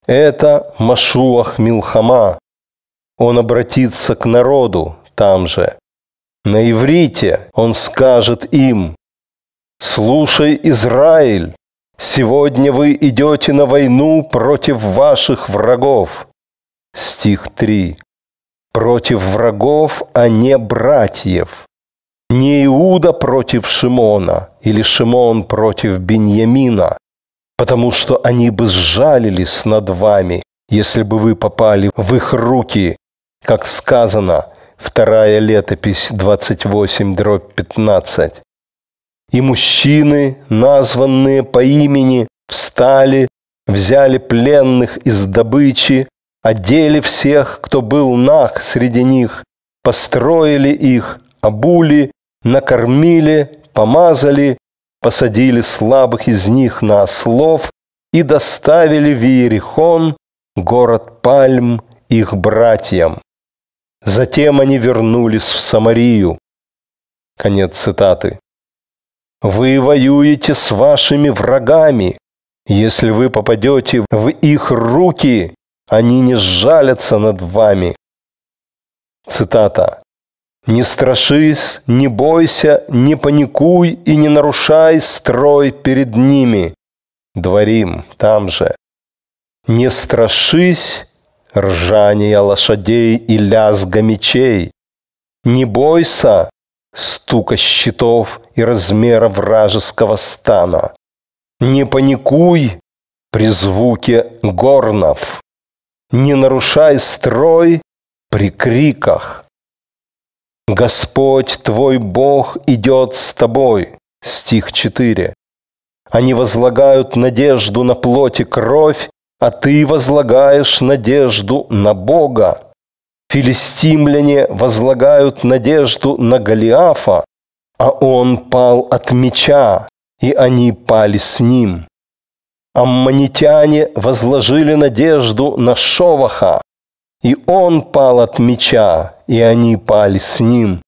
Это Машуах Милхама. Он обратится к народу там же на иврите он скажет им, «Слушай, Израиль, сегодня вы идете на войну против ваших врагов». Стих 3. «Против врагов, а не братьев». Не Иуда против Шимона или Шимон против Беньямина, потому что они бы сжалились над вами, если бы вы попали в их руки, как сказано – вторая летопись 28 дробь 15. И мужчины, названные по имени, встали, взяли пленных из добычи, одели всех, кто был нах среди них, построили их, обули, накормили, помазали, посадили слабых из них на ослов и доставили в Иерихон, город Пальм, их братьям. Затем они вернулись в Самарию. Конец цитаты. Вы воюете с вашими врагами. Если вы попадете в их руки, они не сжалятся над вами. Цитата. «Не страшись, не бойся, не паникуй и не нарушай строй перед ними». Дворим там же. «Не страшись, Ржание лошадей и лязга мечей. Не бойся стука щитов и размера вражеского стана. Не паникуй при звуке горнов. Не нарушай строй при криках. Господь твой Бог идет с тобой. Стих 4. Они возлагают надежду на плоть и кровь, а ты возлагаешь надежду на Бога. Филистимляне возлагают надежду на Голиафа, а он пал от меча, и они пали с ним. Аммонитяне возложили надежду на Шоваха, и он пал от меча, и они пали с ним.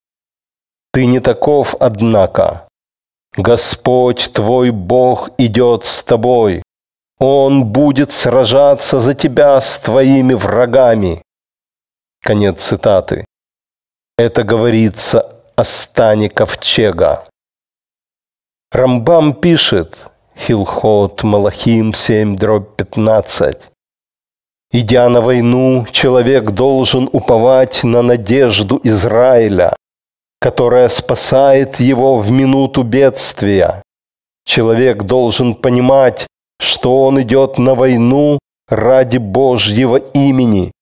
Ты не таков, однако. Господь твой Бог идет с тобой, он будет сражаться за тебя с твоими врагами. Конец цитаты. Это говорится о стане ковчега. Рамбам пишет, Хилхот Малахим 7 дробь 15. Идя на войну, человек должен уповать на надежду Израиля, которая спасает его в минуту бедствия. Человек должен понимать, что он идет на войну ради Божьего имени.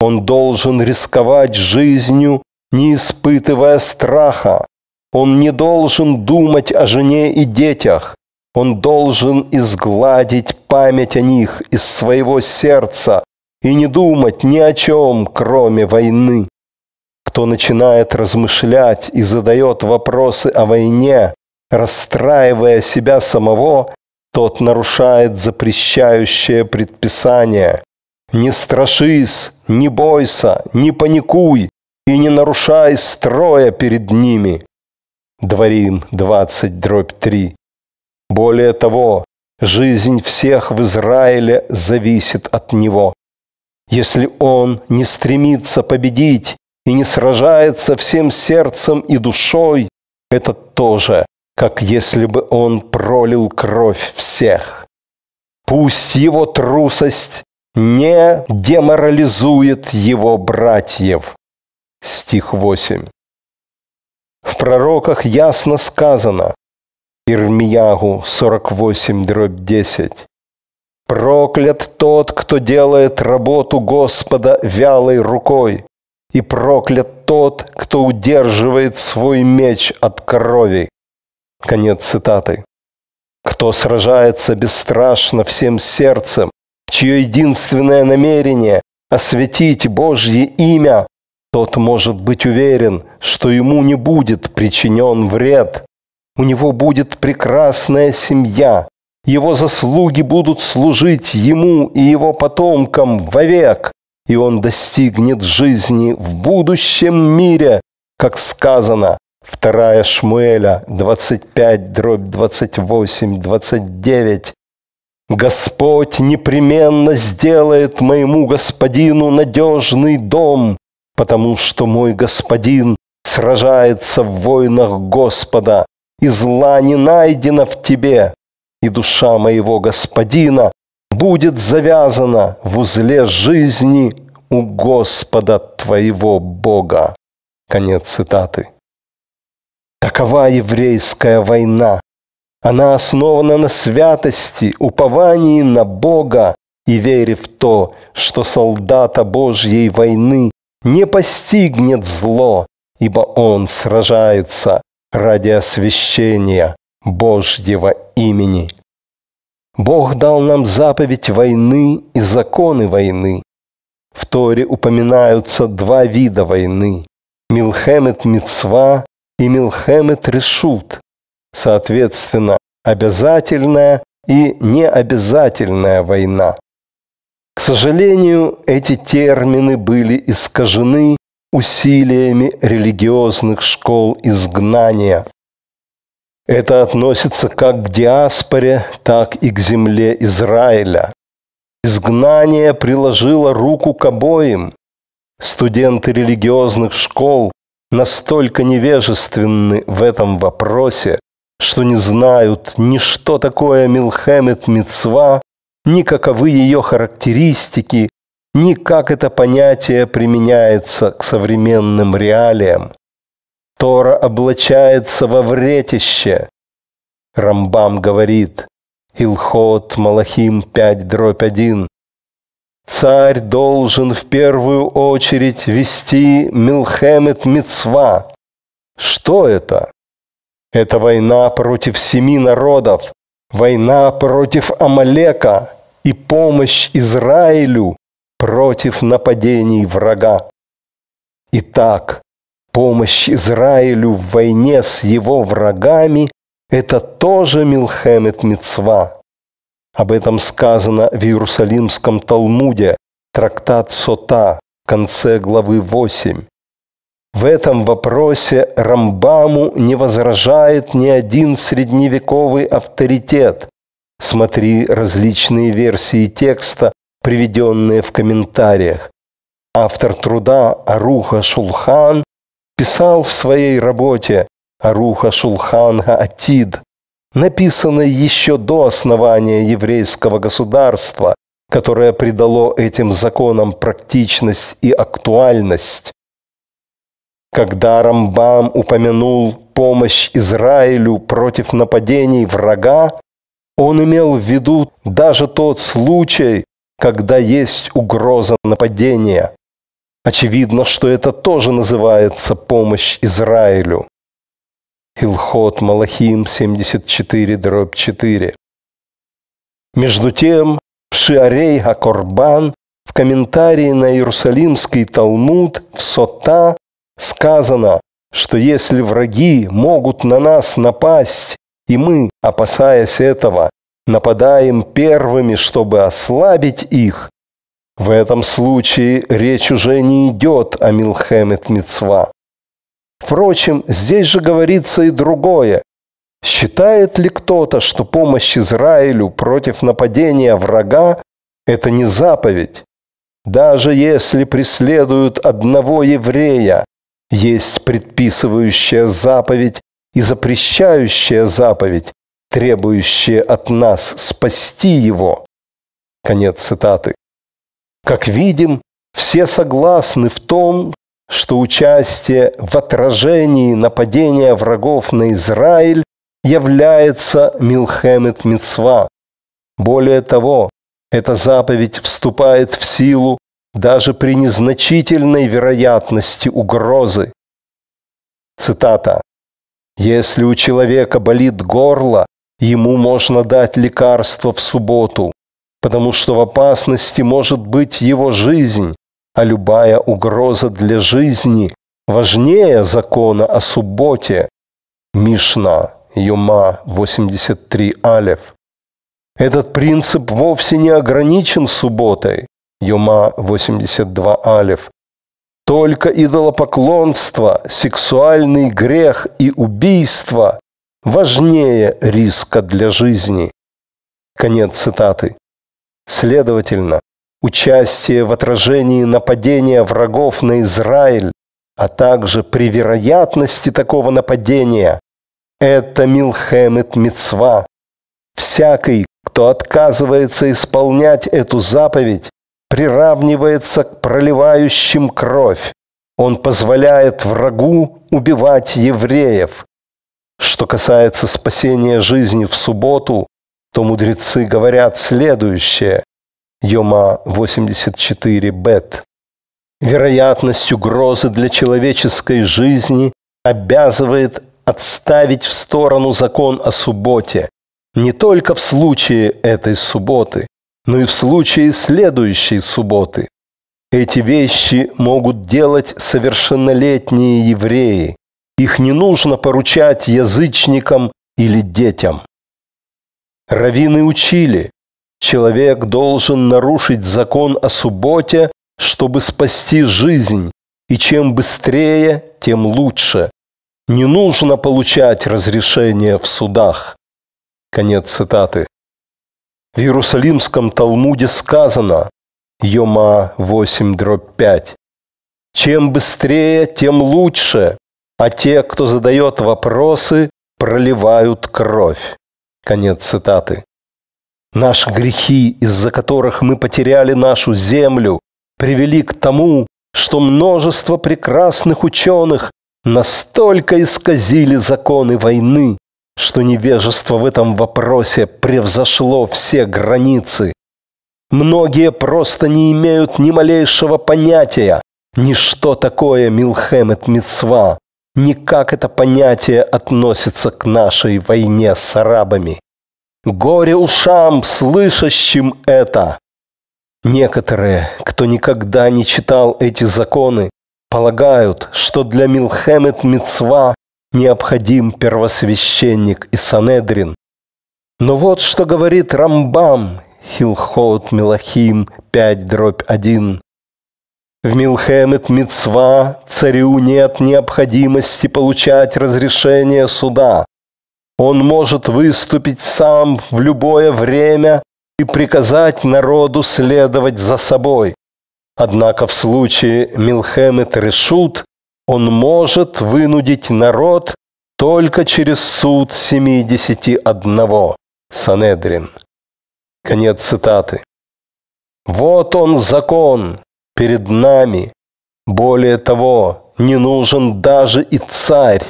Он должен рисковать жизнью, не испытывая страха. Он не должен думать о жене и детях. Он должен изгладить память о них из своего сердца и не думать ни о чем, кроме войны. Кто начинает размышлять и задает вопросы о войне, расстраивая себя самого, тот нарушает запрещающее предписание. Не страшись, не бойся, не паникуй и не нарушай строя перед ними. Дворим 20 дробь 3. Более того, жизнь всех в Израиле зависит от него. Если он не стремится победить и не сражается всем сердцем и душой, это тоже как если бы он пролил кровь всех. Пусть его трусость не деморализует его братьев. Стих 8. В пророках ясно сказано, Ирмиягу 48, дробь 10. Проклят тот, кто делает работу Господа вялой рукой, и проклят тот, кто удерживает свой меч от крови, Конец цитаты. Кто сражается бесстрашно всем сердцем, чье единственное намерение – осветить Божье имя, тот может быть уверен, что ему не будет причинен вред. У него будет прекрасная семья, его заслуги будут служить ему и его потомкам вовек, и он достигнет жизни в будущем мире, как сказано, 2 Шмуэля 25, дробь 28, 29. «Господь непременно сделает моему господину надежный дом, потому что мой господин сражается в войнах Господа, и зла не найдено в тебе, и душа моего господина будет завязана в узле жизни у Господа твоего Бога». Конец цитаты. Такова еврейская война. Она основана на святости, уповании на Бога и вере в то, что солдата Божьей войны не постигнет зло, ибо он сражается ради освящения Божьего имени. Бог дал нам заповедь войны и законы войны. В Торе упоминаются два вида войны – Милхемет Мицва и Милхемет Решут, соответственно, обязательная и необязательная война. К сожалению, эти термины были искажены усилиями религиозных школ изгнания. Это относится как к диаспоре, так и к земле Израиля. Изгнание приложило руку к обоим. Студенты религиозных школ настолько невежественны в этом вопросе, что не знают ни что такое Милхемет Мицва, ни каковы ее характеристики, ни как это понятие применяется к современным реалиям. Тора облачается во вретище. Рамбам говорит, Илхот Малахим 5 дробь 1, Царь должен в первую очередь вести Милхемет Мицва. Что это? Это война против семи народов, война против Амалека и помощь Израилю против нападений врага. Итак, помощь Израилю в войне с его врагами – это тоже Милхемет Мицва. Об этом сказано в Иерусалимском Талмуде, трактат Сота, в конце главы 8. В этом вопросе Рамбаму не возражает ни один средневековый авторитет. Смотри различные версии текста, приведенные в комментариях. Автор труда Аруха Шулхан писал в своей работе Аруха Шулхан Атид написанный еще до основания еврейского государства, которое придало этим законам практичность и актуальность. Когда Рамбам упомянул помощь Израилю против нападений врага, он имел в виду даже тот случай, когда есть угроза нападения. Очевидно, что это тоже называется помощь Израилю. Илхот Малахим 74, дробь 4. Между тем, в Шиарей Акорбан, в комментарии на Иерусалимский Талмуд, в Сота, сказано, что если враги могут на нас напасть, и мы, опасаясь этого, нападаем первыми, чтобы ослабить их, в этом случае речь уже не идет о Милхемет Мицва, Впрочем, здесь же говорится и другое. Считает ли кто-то, что помощь Израилю против нападения врага – это не заповедь? Даже если преследуют одного еврея, есть предписывающая заповедь и запрещающая заповедь, требующая от нас спасти его. Конец цитаты. Как видим, все согласны в том, что участие в отражении нападения врагов на Израиль является Милхемет Мицва. Более того, эта заповедь вступает в силу даже при незначительной вероятности угрозы. Цитата. «Если у человека болит горло, ему можно дать лекарство в субботу, потому что в опасности может быть его жизнь, а любая угроза для жизни важнее закона о субботе. Мишна, Йома 83 Алев. Этот принцип вовсе не ограничен субботой. Йома 82 Алев. Только идолопоклонство, сексуальный грех и убийство важнее риска для жизни. Конец цитаты. Следовательно, участие в отражении нападения врагов на Израиль, а также при вероятности такого нападения, это Милхемет Мицва. Всякий, кто отказывается исполнять эту заповедь, приравнивается к проливающим кровь. Он позволяет врагу убивать евреев. Что касается спасения жизни в субботу, то мудрецы говорят следующее. Йома 84 Бет. Вероятность угрозы для человеческой жизни обязывает отставить в сторону закон о субботе, не только в случае этой субботы, но и в случае следующей субботы. Эти вещи могут делать совершеннолетние евреи. Их не нужно поручать язычникам или детям. Равины учили, Человек должен нарушить закон о субботе, чтобы спасти жизнь, и чем быстрее, тем лучше. Не нужно получать разрешение в судах. Конец цитаты. В Иерусалимском Талмуде сказано Йома 8.5 «Чем быстрее, тем лучше, а те, кто задает вопросы, проливают кровь». Конец цитаты. Наши грехи, из-за которых мы потеряли нашу землю, привели к тому, что множество прекрасных ученых настолько исказили законы войны, что невежество в этом вопросе превзошло все границы. Многие просто не имеют ни малейшего понятия, ни что такое Милхемет Мицва, ни как это понятие относится к нашей войне с арабами. Горе ушам, слышащим это! Некоторые, кто никогда не читал эти законы, полагают, что для Милхемет Мицва необходим первосвященник и Санедрин. Но вот что говорит Рамбам, Хилхот Милахим 5 дробь 1. В Милхемет Мицва царю нет необходимости получать разрешение суда, он может выступить сам в любое время и приказать народу следовать за собой. Однако в случае Милхемы решут он может вынудить народ только через суд 71. Санедрин. Конец цитаты. Вот он закон перед нами. Более того, не нужен даже и царь.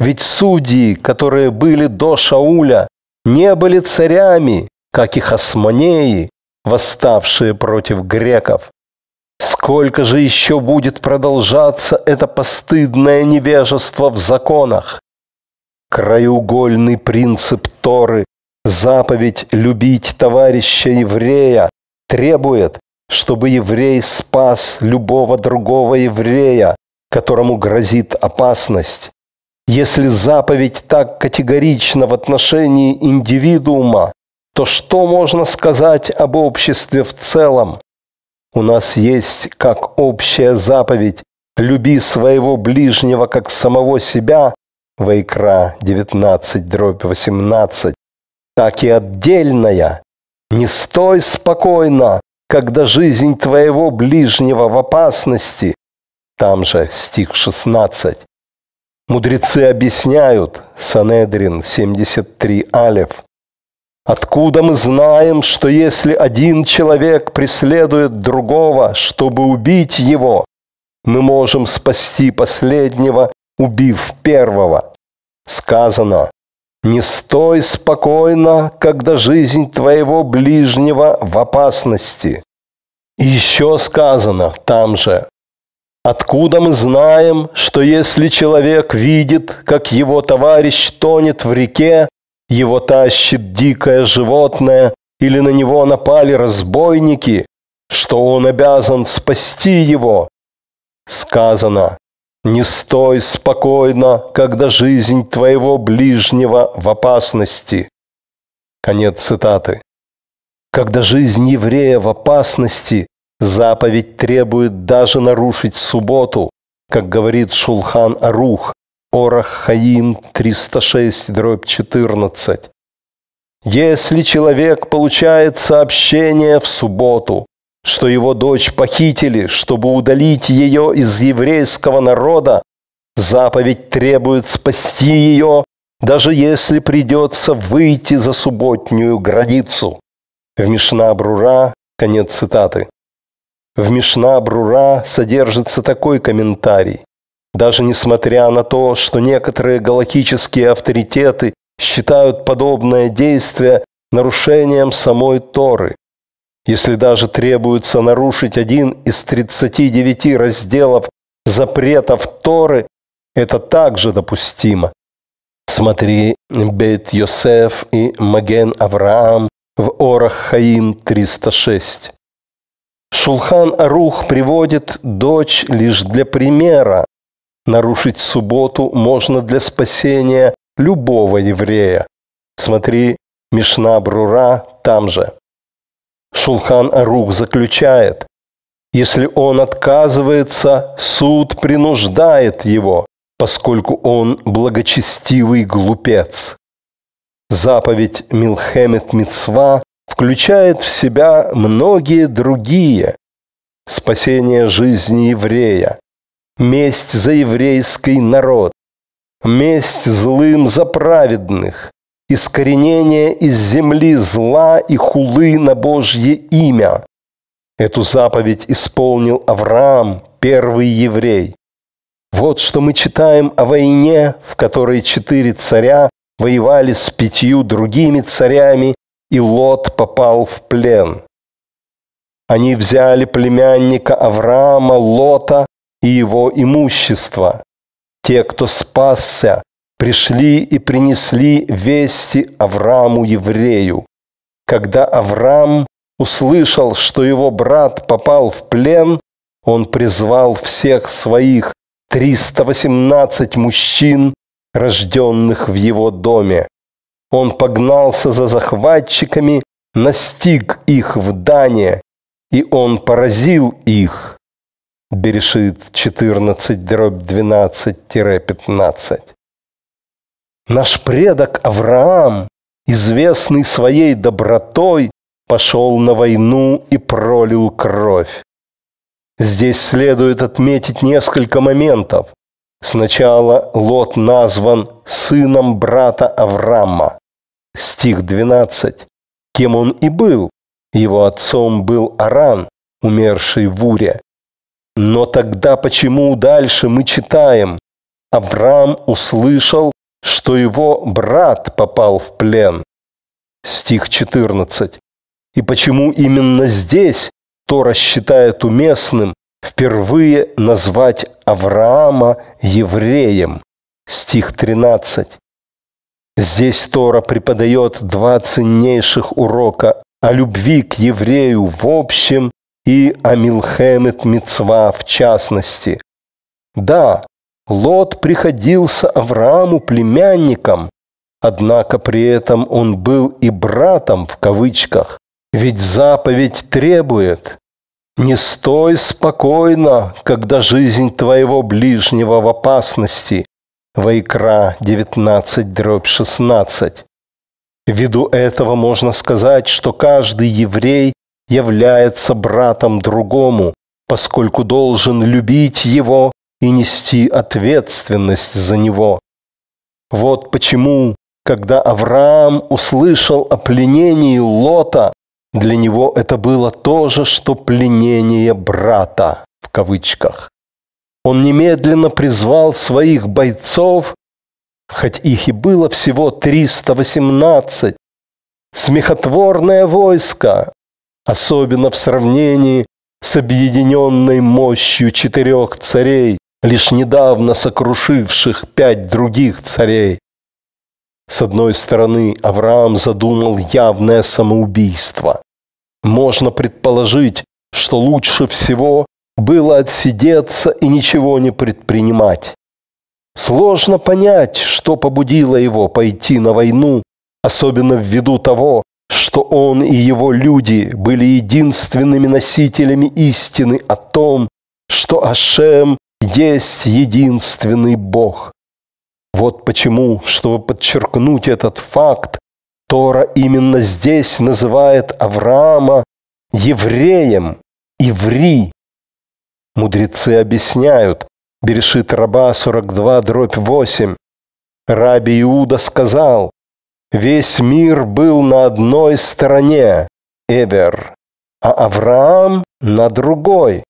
Ведь судьи, которые были до Шауля, не были царями, как и хасмонеи, восставшие против греков. Сколько же еще будет продолжаться это постыдное невежество в законах? Краеугольный принцип Торы, заповедь «любить товарища еврея» требует, чтобы еврей спас любого другого еврея, которому грозит опасность. Если заповедь так категорична в отношении индивидуума, то что можно сказать об обществе в целом? У нас есть как общая заповедь «люби своего ближнего, как самого себя» Вайкра 19, дробь 18, так и отдельная «не стой спокойно, когда жизнь твоего ближнего в опасности» там же стих 16. Мудрецы объясняют, Санедрин 73 Алев, Откуда мы знаем, что если один человек преследует другого, чтобы убить его, мы можем спасти последнего, убив первого? Сказано, не стой спокойно, когда жизнь твоего ближнего в опасности. И еще сказано там же, Откуда мы знаем, что если человек видит, как его товарищ тонет в реке, его тащит дикое животное или на него напали разбойники, что он обязан спасти его? Сказано, не стой спокойно, когда жизнь твоего ближнего в опасности. Конец цитаты. Когда жизнь еврея в опасности, Заповедь требует даже нарушить субботу, как говорит Шулхан Арух, Орах Хаим 306, дробь 14. Если человек получает сообщение в субботу, что его дочь похитили, чтобы удалить ее из еврейского народа, заповедь требует спасти ее, даже если придется выйти за субботнюю границу. В Мишна Брура, конец цитаты. В Мишна Брура содержится такой комментарий. Даже несмотря на то, что некоторые галактические авторитеты считают подобное действие нарушением самой Торы. Если даже требуется нарушить один из 39 разделов запретов Торы, это также допустимо. Смотри Бет Йосеф и Маген Авраам в Орах Хаим 306. Шулхан Арух приводит дочь лишь для примера. Нарушить субботу можно для спасения любого еврея. Смотри, Мишна Брура там же. Шулхан Арух заключает, если он отказывается, суд принуждает его, поскольку он благочестивый глупец. Заповедь Милхемет Мицва включает в себя многие другие. Спасение жизни еврея, месть за еврейский народ, месть злым за праведных, искоренение из земли зла и хулы на Божье имя. Эту заповедь исполнил Авраам, первый еврей. Вот что мы читаем о войне, в которой четыре царя воевали с пятью другими царями и Лот попал в плен. Они взяли племянника Авраама, Лота и его имущество. Те, кто спасся, пришли и принесли вести Аврааму еврею. Когда Авраам услышал, что его брат попал в плен, он призвал всех своих 318 мужчин, рожденных в его доме. Он погнался за захватчиками, настиг их в Дане, и он поразил их. Берешит 14-12-15. Наш предок Авраам, известный своей добротой, пошел на войну и пролил кровь. Здесь следует отметить несколько моментов. Сначала Лот назван сыном брата Авраама стих 12, кем он и был. Его отцом был Аран, умерший в Уре. Но тогда почему дальше мы читаем? Авраам услышал, что его брат попал в плен. Стих 14. И почему именно здесь Тора считает уместным впервые назвать Авраама евреем? Стих 13. Здесь Тора преподает два ценнейших урока о любви к еврею в общем и о Милхемет Мицва в частности. Да, Лот приходился Аврааму племянником, однако при этом он был и братом в кавычках, ведь заповедь требует «Не стой спокойно, когда жизнь твоего ближнего в опасности, Вайкра 19-16. Ввиду этого можно сказать, что каждый еврей является братом другому, поскольку должен любить его и нести ответственность за него. Вот почему, когда Авраам услышал о пленении Лота, для него это было то же, что пленение брата в кавычках. Он немедленно призвал своих бойцов, хоть их и было всего 318, смехотворное войско, особенно в сравнении с объединенной мощью четырех царей, лишь недавно сокрушивших пять других царей. С одной стороны, Авраам задумал явное самоубийство. Можно предположить, что лучше всего было отсидеться и ничего не предпринимать. Сложно понять, что побудило его пойти на войну, особенно ввиду того, что он и его люди были единственными носителями истины о том, что Ашем есть единственный Бог. Вот почему, чтобы подчеркнуть этот факт, Тора именно здесь называет Авраама евреем, иври, Мудрецы объясняют. Берешит раба 42 дробь 8. Раби Иуда сказал, «Весь мир был на одной стороне, Эвер, а Авраам на другой».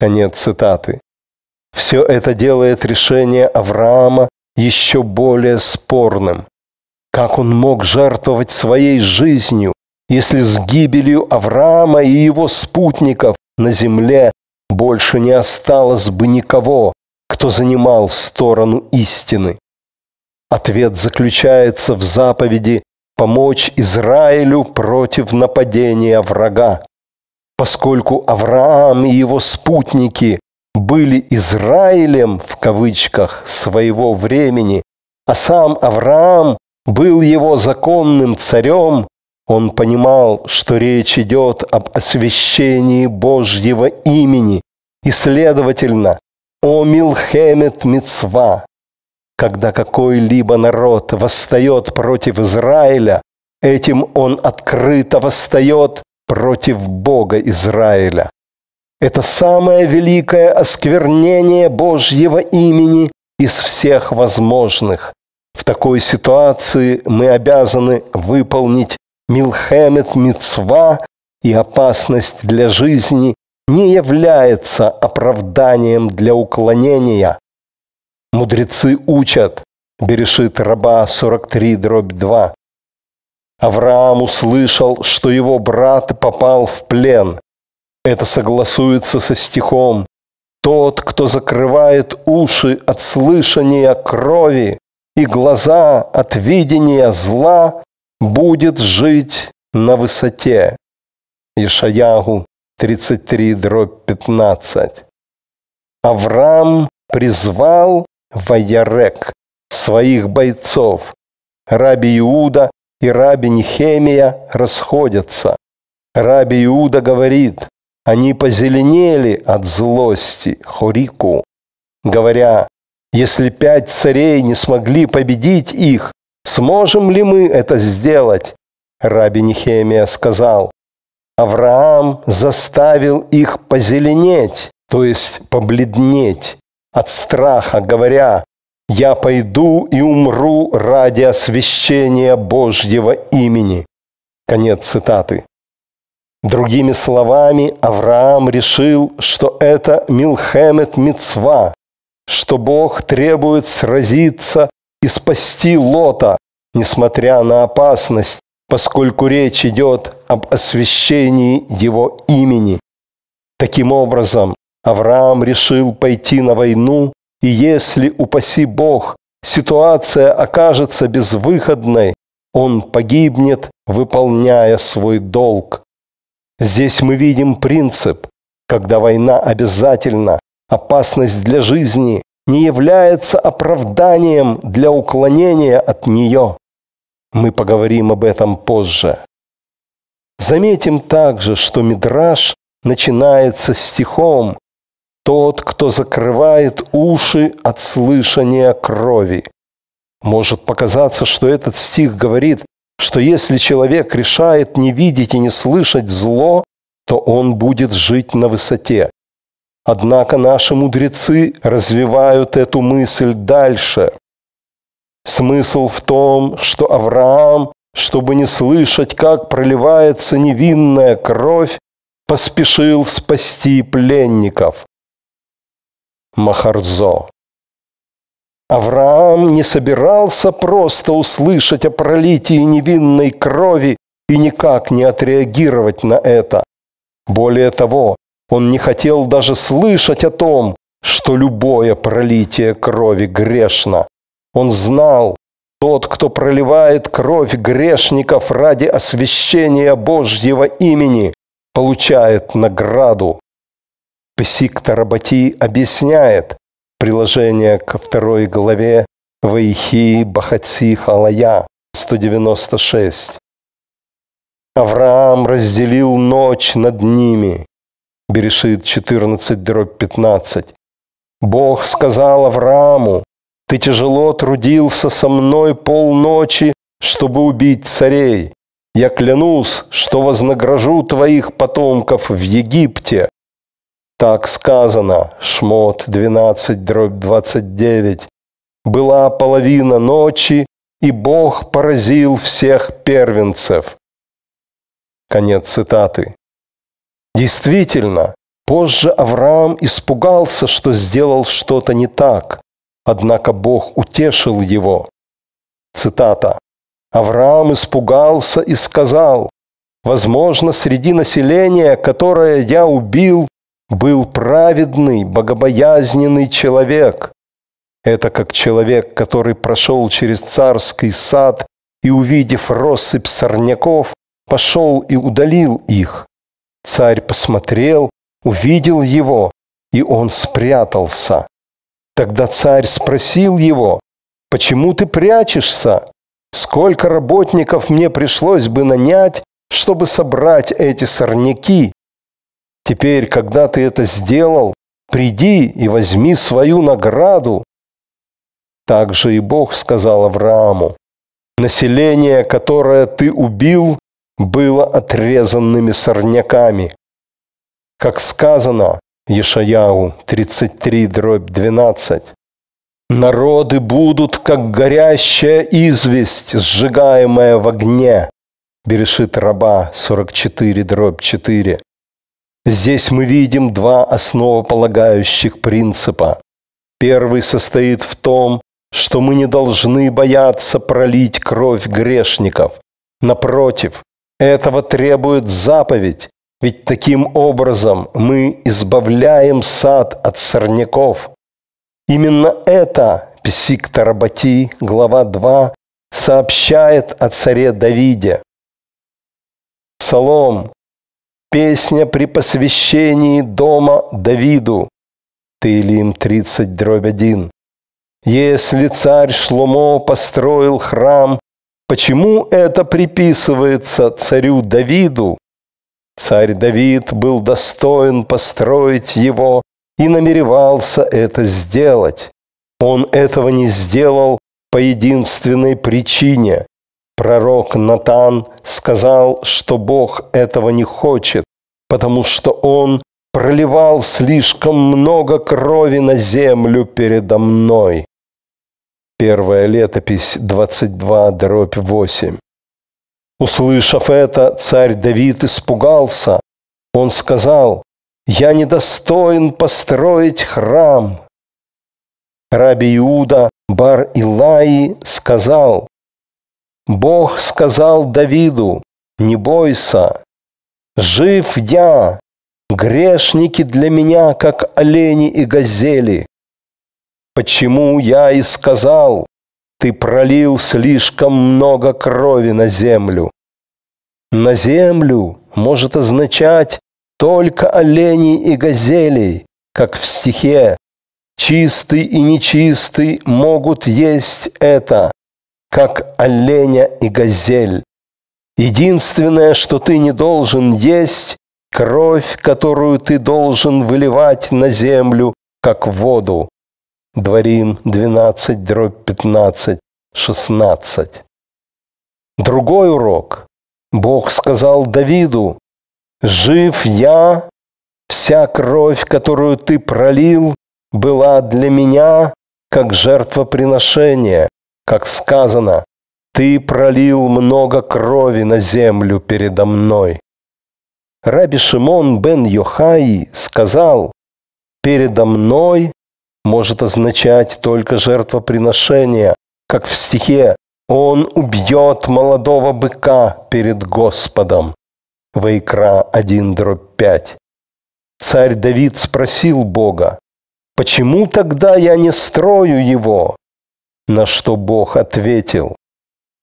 Конец цитаты. Все это делает решение Авраама еще более спорным. Как он мог жертвовать своей жизнью, если с гибелью Авраама и его спутников на земле больше не осталось бы никого, кто занимал сторону истины. Ответ заключается в заповеди помочь Израилю против нападения врага. Поскольку Авраам и его спутники были Израилем в кавычках своего времени, а сам Авраам был его законным царем, он понимал, что речь идет об освящении Божьего имени, и, следовательно, о Милхемет Мицва. Когда какой-либо народ восстает против Израиля, этим он открыто восстает против Бога Израиля. Это самое великое осквернение Божьего имени из всех возможных. В такой ситуации мы обязаны выполнить Милхемет Мицва и опасность для жизни не является оправданием для уклонения. Мудрецы учат, Берешит раба 43 дробь 2. Авраам услышал, что его брат попал в плен. Это согласуется со стихом «Тот, кто закрывает уши от слышания крови и глаза от видения зла, будет жить на высоте. Ишаягу 33 дробь 15. Авраам призвал Ваярек своих бойцов. Раби Иуда и раби Нехемия расходятся. Раби Иуда говорит, они позеленели от злости Хорику, говоря, если пять царей не смогли победить их, Сможем ли мы это сделать? Раби Нехемия сказал, Авраам заставил их позеленеть, то есть побледнеть от страха, говоря, «Я пойду и умру ради освящения Божьего имени». Конец цитаты. Другими словами, Авраам решил, что это Милхемет Мицва, что Бог требует сразиться и спасти Лота, несмотря на опасность, поскольку речь идет об освящении его имени. Таким образом, Авраам решил пойти на войну, и если, упаси Бог, ситуация окажется безвыходной, он погибнет, выполняя свой долг. Здесь мы видим принцип, когда война обязательна, опасность для жизни не является оправданием для уклонения от нее. Мы поговорим об этом позже. Заметим также, что Мидраш начинается стихом «Тот, кто закрывает уши от слышания крови». Может показаться, что этот стих говорит, что если человек решает не видеть и не слышать зло, то он будет жить на высоте. Однако наши мудрецы развивают эту мысль дальше. Смысл в том, что Авраам, чтобы не слышать, как проливается невинная кровь, поспешил спасти пленников. Махарзо. Авраам не собирался просто услышать о пролитии невинной крови и никак не отреагировать на это. Более того, он не хотел даже слышать о том, что любое пролитие крови грешно. Он знал, тот, кто проливает кровь грешников ради освящения Божьего имени, получает награду. Псик Тарабати объясняет приложение ко второй главе Ваихи Бахаци Халая 196. Авраам разделил ночь над ними, Берешит 14-15. Бог сказал Аврааму, «Ты тяжело трудился со мной полночи, чтобы убить царей. Я клянусь, что вознагражу твоих потомков в Египте». Так сказано, Шмот 12, дробь 29. Была половина ночи, и Бог поразил всех первенцев. Конец цитаты. Действительно, позже Авраам испугался, что сделал что-то не так, однако Бог утешил его. Цитата. Авраам испугался и сказал, «Возможно, среди населения, которое я убил, был праведный, богобоязненный человек. Это как человек, который прошел через царский сад и, увидев россыпь сорняков, пошел и удалил их. Царь посмотрел, увидел его, и он спрятался. Тогда царь спросил его, «Почему ты прячешься? Сколько работников мне пришлось бы нанять, чтобы собрать эти сорняки? Теперь, когда ты это сделал, приди и возьми свою награду». Так же и Бог сказал Аврааму, «Население, которое ты убил, было отрезанными сорняками. Как сказано Ешаяу 33 дробь 12, Народы будут, как горящая известь, сжигаемая в огне. Берешит раба 44 дробь 4. Здесь мы видим два основополагающих принципа. Первый состоит в том, что мы не должны бояться пролить кровь грешников. Напротив, этого требует заповедь, ведь таким образом мы избавляем сад от сорняков. Именно это Псик Тарабати, глава 2, сообщает о царе Давиде. Псалом. Песня при посвящении дома Давиду. Таилим 30, дробь 1. Если царь Шломо построил храм Почему это приписывается царю Давиду? Царь Давид был достоин построить его и намеревался это сделать. Он этого не сделал по единственной причине. Пророк Натан сказал, что Бог этого не хочет, потому что он проливал слишком много крови на землю передо мной. Первая летопись 22 дробь 8. Услышав это, царь Давид испугался. Он сказал, «Я недостоин построить храм». Раби Иуда Бар Илаи сказал, «Бог сказал Давиду, не бойся, жив я, грешники для меня, как олени и газели, Почему я и сказал, ты пролил слишком много крови на землю. На землю может означать только оленей и газелей, как в стихе «Чистый и нечистый могут есть это, как оленя и газель». Единственное, что ты не должен есть, кровь, которую ты должен выливать на землю, как воду. Дворим 12, дробь 15, 16. Другой урок. Бог сказал Давиду, «Жив я, вся кровь, которую ты пролил, была для меня как жертвоприношение, как сказано, ты пролил много крови на землю передо мной. Раби Шимон бен Йохаи сказал, передо мной может означать только жертвоприношение, как в стихе «Он убьет молодого быка перед Господом». Вайкра 1.5. Царь Давид спросил Бога, «Почему тогда я не строю его?» На что Бог ответил,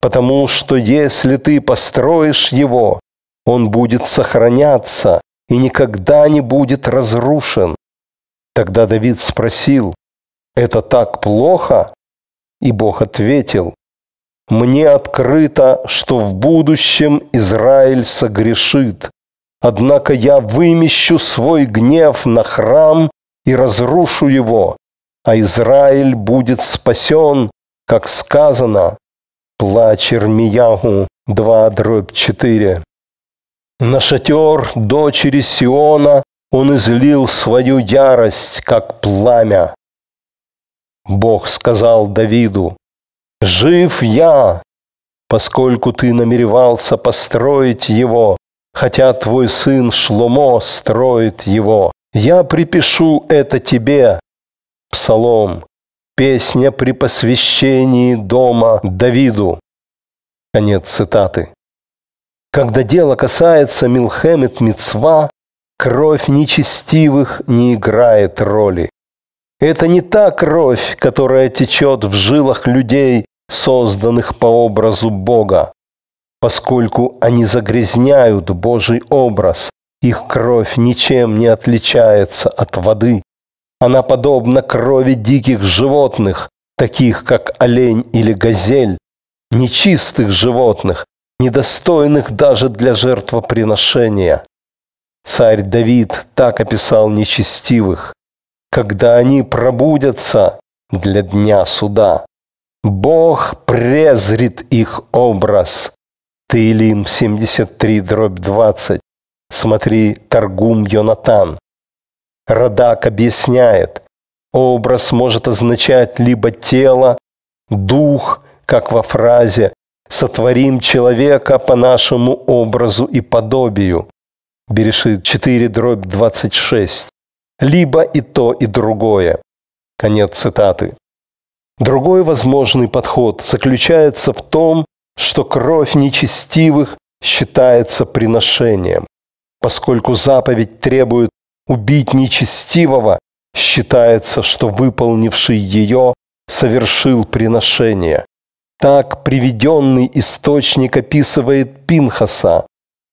«Потому что если ты построишь его, он будет сохраняться и никогда не будет разрушен, Тогда Давид спросил, «Это так плохо?» И Бог ответил, «Мне открыто, что в будущем Израиль согрешит, однако я вымещу свой гнев на храм и разрушу его, а Израиль будет спасен, как сказано, плач Ирмиягу 2 дробь 4. На шатер дочери Сиона он излил свою ярость, как пламя. Бог сказал Давиду, «Жив я, поскольку ты намеревался построить его, хотя твой сын Шломо строит его. Я припишу это тебе». Псалом, песня при посвящении дома Давиду. Конец цитаты. Когда дело касается Милхемет Мицва, Кровь нечестивых не играет роли. Это не та кровь, которая течет в жилах людей, созданных по образу Бога, поскольку они загрязняют Божий образ. Их кровь ничем не отличается от воды. Она подобна крови диких животных, таких как олень или газель, нечистых животных, недостойных даже для жертвоприношения. Царь Давид так описал нечестивых. «Когда они пробудятся для дня суда, Бог презрит их образ». Таилим 73, дробь 20. Смотри, Торгум Йонатан. Радак объясняет, образ может означать либо тело, дух, как во фразе «сотворим человека по нашему образу и подобию», Берешит 4 дробь 26. Либо и то, и другое. Конец цитаты. Другой возможный подход заключается в том, что кровь нечестивых считается приношением. Поскольку заповедь требует убить нечестивого, считается, что выполнивший ее совершил приношение. Так приведенный источник описывает Пинхаса,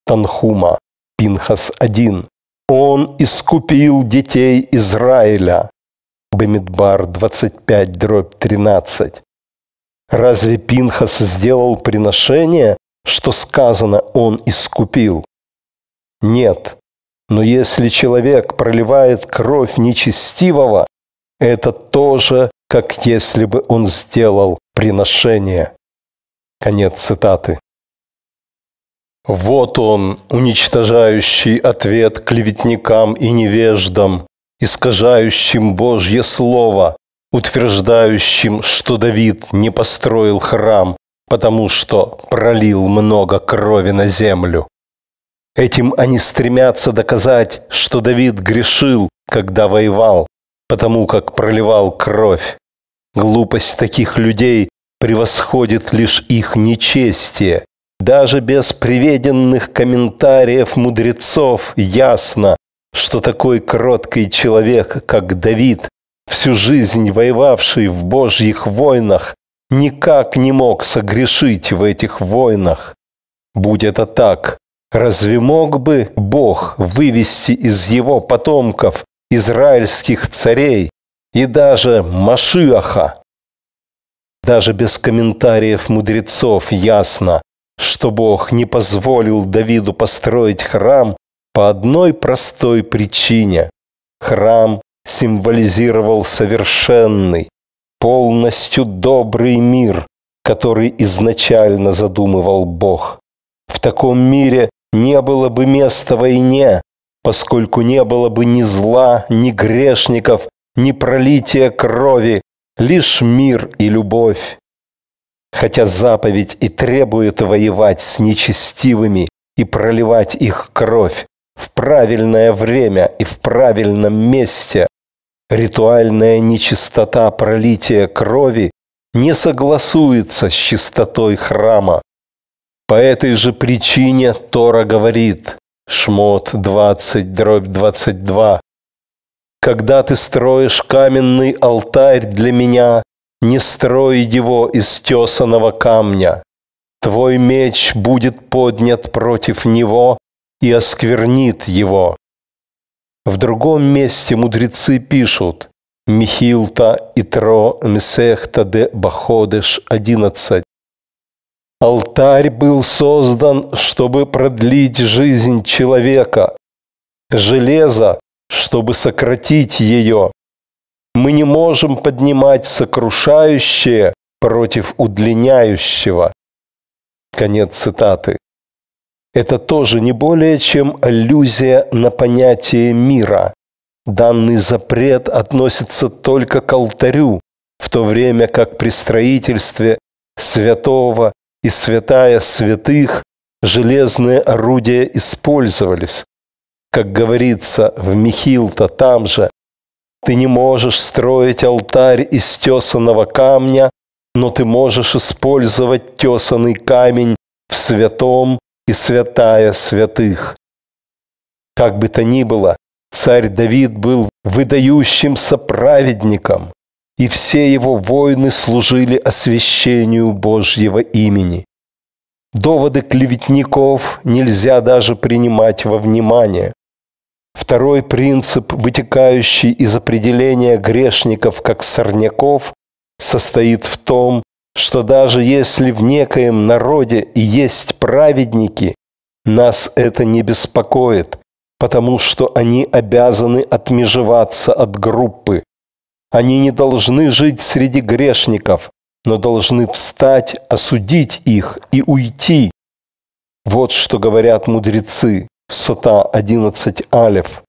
Танхума. Пинхас-1. Он искупил детей Израиля. Бемидбар 25, дробь 13. Разве Пинхас сделал приношение, что сказано «он искупил»? Нет. Но если человек проливает кровь нечестивого, это тоже, как если бы он сделал приношение. Конец цитаты. Вот он, уничтожающий ответ клеветникам и невеждам, искажающим Божье Слово, утверждающим, что Давид не построил храм, потому что пролил много крови на землю. Этим они стремятся доказать, что Давид грешил, когда воевал, потому как проливал кровь. Глупость таких людей превосходит лишь их нечестие, даже без приведенных комментариев мудрецов ясно, что такой кроткий человек, как Давид, всю жизнь воевавший в Божьих войнах, никак не мог согрешить в этих войнах. Будь это так, разве мог бы Бог вывести из его потомков израильских царей и даже Машиаха? Даже без комментариев мудрецов ясно, что Бог не позволил Давиду построить храм по одной простой причине. Храм символизировал совершенный, полностью добрый мир, который изначально задумывал Бог. В таком мире не было бы места войне, поскольку не было бы ни зла, ни грешников, ни пролития крови, лишь мир и любовь хотя заповедь и требует воевать с нечестивыми и проливать их кровь в правильное время и в правильном месте, ритуальная нечистота пролития крови не согласуется с чистотой храма. По этой же причине Тора говорит, Шмот 20, дробь 22, «Когда ты строишь каменный алтарь для меня, не строй его из тесаного камня. Твой меч будет поднят против него и осквернит его. В другом месте мудрецы пишут Михилта и Тро Месехта де Баходеш 11. Алтарь был создан, чтобы продлить жизнь человека, железо, чтобы сократить ее, мы не можем поднимать сокрушающее против удлиняющего. Конец цитаты. Это тоже не более чем аллюзия на понятие мира. Данный запрет относится только к алтарю, в то время как при строительстве святого и святая святых железные орудия использовались. Как говорится в Михилта там же, ты не можешь строить алтарь из тесаного камня, но ты можешь использовать тесанный камень в святом и святая святых. Как бы то ни было, царь Давид был выдающимся праведником, и все его войны служили освящению Божьего имени. Доводы клеветников нельзя даже принимать во внимание. Второй принцип, вытекающий из определения грешников как сорняков, состоит в том, что даже если в некоем народе и есть праведники, нас это не беспокоит, потому что они обязаны отмежеваться от группы. Они не должны жить среди грешников, но должны встать, осудить их и уйти. Вот что говорят мудрецы. Сута 11 Алев.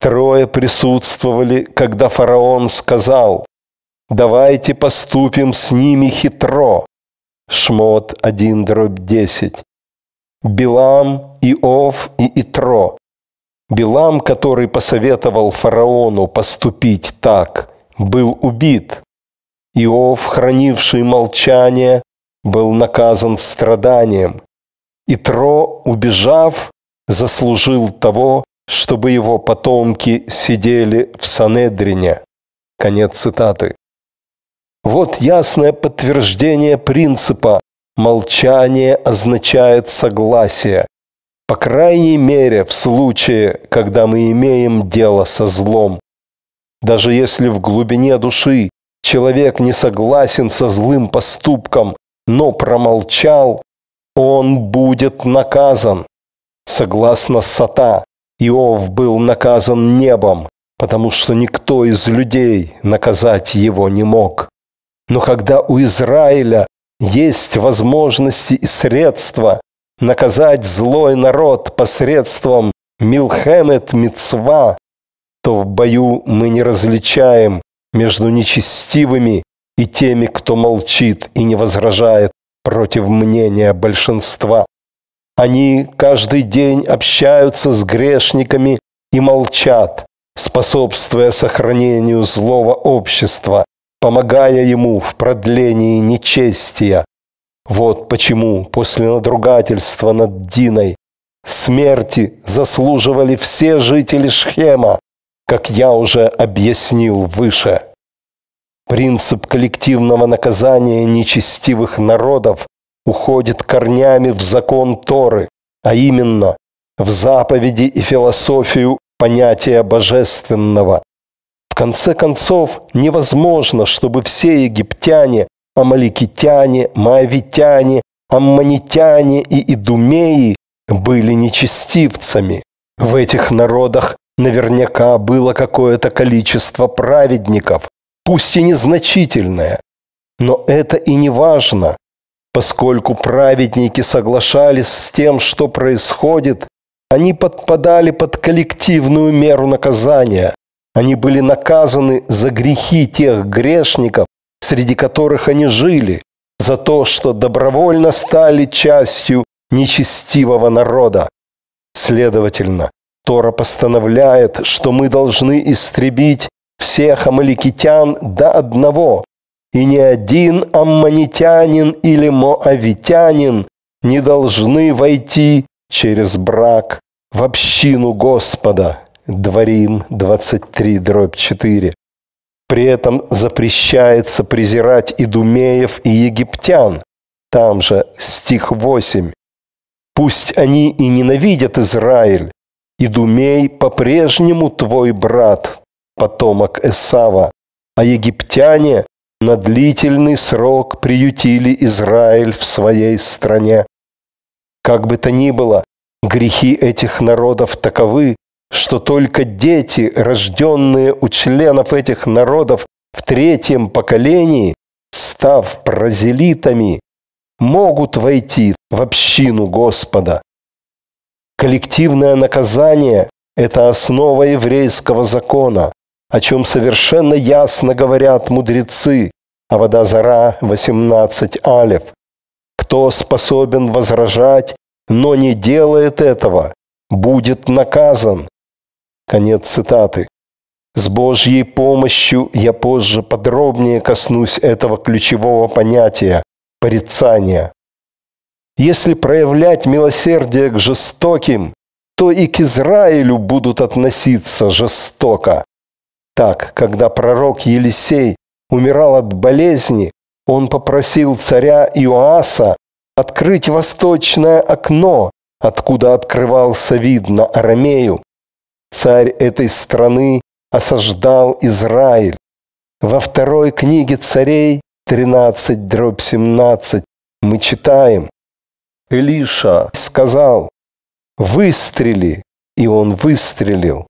Трое присутствовали, когда фараон сказал, «Давайте поступим с ними хитро». Шмот 1 дробь 10. Билам, Иов и Итро. Билам, который посоветовал фараону поступить так, был убит. Иов, хранивший молчание, был наказан страданием. Итро, убежав, заслужил того, чтобы его потомки сидели в Санедрине. Конец цитаты. Вот ясное подтверждение принципа «молчание означает согласие», по крайней мере в случае, когда мы имеем дело со злом. Даже если в глубине души человек не согласен со злым поступком, но промолчал, он будет наказан. Согласно Сата, Иов был наказан небом, потому что никто из людей наказать его не мог. Но когда у Израиля есть возможности и средства наказать злой народ посредством Милхемет Мицва, то в бою мы не различаем между нечестивыми и теми, кто молчит и не возражает против мнения большинства. Они каждый день общаются с грешниками и молчат, способствуя сохранению злого общества, помогая ему в продлении нечестия. Вот почему после надругательства над Диной смерти заслуживали все жители Шхема, как я уже объяснил выше. Принцип коллективного наказания нечестивых народов уходит корнями в закон Торы, а именно в заповеди и философию понятия божественного. В конце концов, невозможно, чтобы все египтяне, амаликитяне, маавитяне, амманитяне и идумеи были нечестивцами. В этих народах наверняка было какое-то количество праведников, пусть и незначительное. Но это и не важно. Поскольку праведники соглашались с тем, что происходит, они подпадали под коллективную меру наказания. Они были наказаны за грехи тех грешников, среди которых они жили, за то, что добровольно стали частью нечестивого народа. Следовательно, Тора постановляет, что мы должны истребить всех амаликитян до одного, и ни один аммонитянин или моавитянин не должны войти через брак в общину Господа. Дворим 23, дробь 4. При этом запрещается презирать идумеев и египтян. Там же стих 8. Пусть они и ненавидят Израиль, идумей по-прежнему твой брат, потомок Эсава, а египтяне на длительный срок приютили Израиль в своей стране. Как бы то ни было, грехи этих народов таковы, что только дети, рожденные у членов этих народов в третьем поколении, став прозелитами, могут войти в общину Господа. Коллективное наказание – это основа еврейского закона о чем совершенно ясно говорят мудрецы, а вода Зара 18 алев. Кто способен возражать, но не делает этого, будет наказан. Конец цитаты. С Божьей помощью я позже подробнее коснусь этого ключевого понятия – порицания. Если проявлять милосердие к жестоким, то и к Израилю будут относиться жестоко. Так, когда пророк Елисей умирал от болезни, он попросил царя Иоаса открыть восточное окно, откуда открывался вид на Арамею. Царь этой страны осаждал Израиль. Во второй книге царей 13 дробь 17 мы читаем. Элиша сказал, выстрели, и он выстрелил.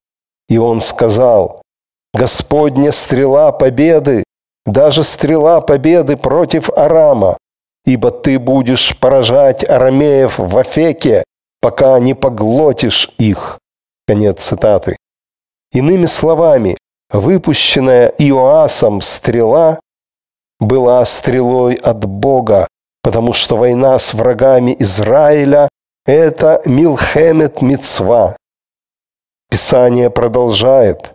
И он сказал, Господня стрела победы, даже стрела победы против Арама, ибо ты будешь поражать арамеев в Афеке, пока не поглотишь их». Конец цитаты. Иными словами, выпущенная Иоасом стрела была стрелой от Бога, потому что война с врагами Израиля – это Милхемет Мицва. Писание продолжает.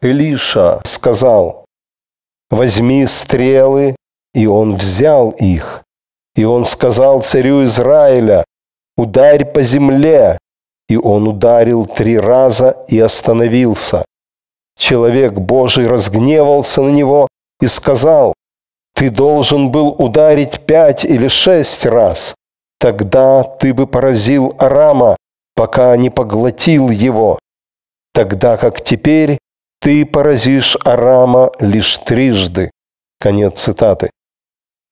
Элиша сказал, «Возьми стрелы». И он взял их. И он сказал царю Израиля, «Ударь по земле». И он ударил три раза и остановился. Человек Божий разгневался на него и сказал, «Ты должен был ударить пять или шесть раз, тогда ты бы поразил Арама, пока не поглотил его, тогда как теперь «Ты поразишь Арама лишь трижды». Конец цитаты.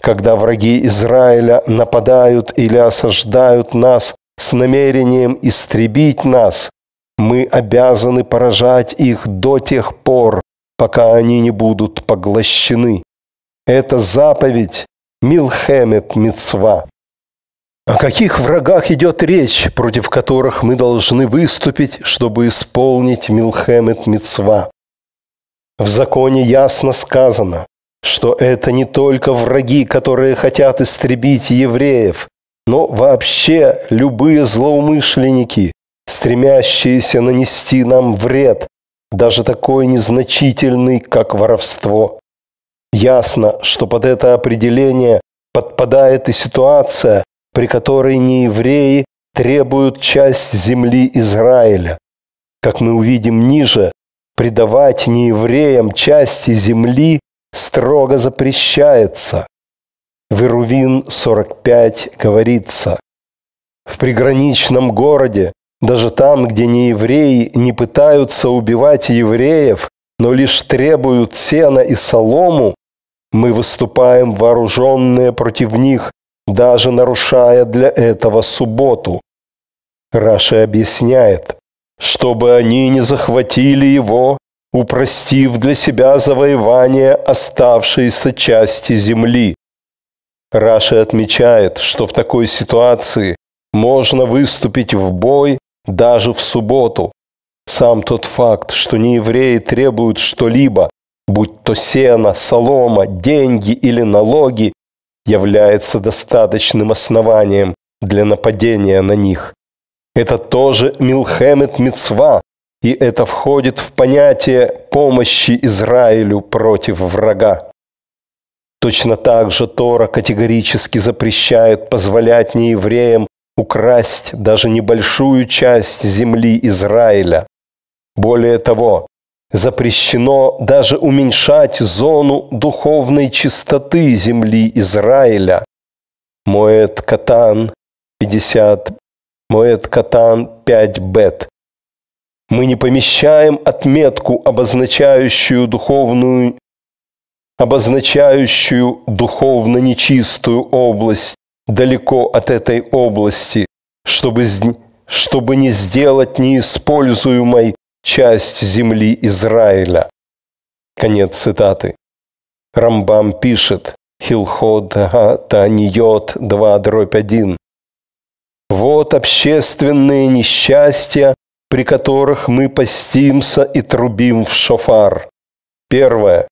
Когда враги Израиля нападают или осаждают нас с намерением истребить нас, мы обязаны поражать их до тех пор, пока они не будут поглощены. Это заповедь Милхемет Мицва. О каких врагах идет речь, против которых мы должны выступить, чтобы исполнить Милхемет Мицва? В законе ясно сказано, что это не только враги, которые хотят истребить евреев, но вообще любые злоумышленники, стремящиеся нанести нам вред, даже такой незначительный, как воровство. Ясно, что под это определение подпадает и ситуация, при которой неевреи требуют часть земли Израиля. Как мы увидим ниже, Предавать неевреям части земли строго запрещается. В Ирувин 45 говорится, «В приграничном городе, даже там, где неевреи не пытаются убивать евреев, но лишь требуют сена и солому, мы выступаем вооруженные против них, даже нарушая для этого субботу. Раши объясняет, чтобы они не захватили его, упростив для себя завоевание оставшейся части земли. Раша отмечает, что в такой ситуации можно выступить в бой даже в субботу. Сам тот факт, что неевреи требуют что-либо, будь то сено, солома, деньги или налоги, является достаточным основанием для нападения на них. Это тоже Милхемет Мицва, и это входит в понятие помощи Израилю против врага. Точно так же Тора категорически запрещает позволять неевреям украсть даже небольшую часть земли Израиля. Более того, запрещено даже уменьшать зону духовной чистоты земли Израиля. Моэт Катан, 50 Моэт Катан 5 бет. Мы не помещаем отметку, обозначающую духовную обозначающую духовно нечистую область далеко от этой области, чтобы, чтобы не сделать неиспользуемой часть земли Израиля. Конец цитаты. Рамбам пишет Хилхот Таниот 2 дробь 1. Вот общественные несчастья, при которых мы постимся и трубим в шофар. Первое.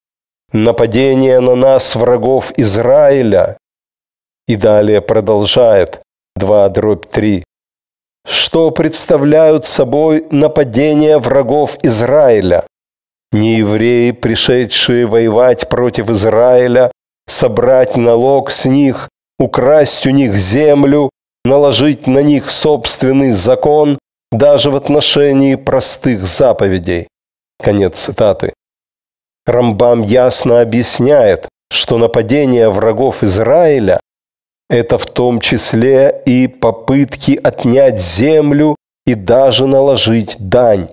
Нападение на нас врагов Израиля. И далее продолжает 2 дробь 3. Что представляют собой нападения врагов Израиля? Неевреи, пришедшие воевать против Израиля, собрать налог с них, украсть у них землю наложить на них собственный закон даже в отношении простых заповедей. Конец цитаты. Рамбам ясно объясняет, что нападение врагов Израиля – это в том числе и попытки отнять землю и даже наложить дань.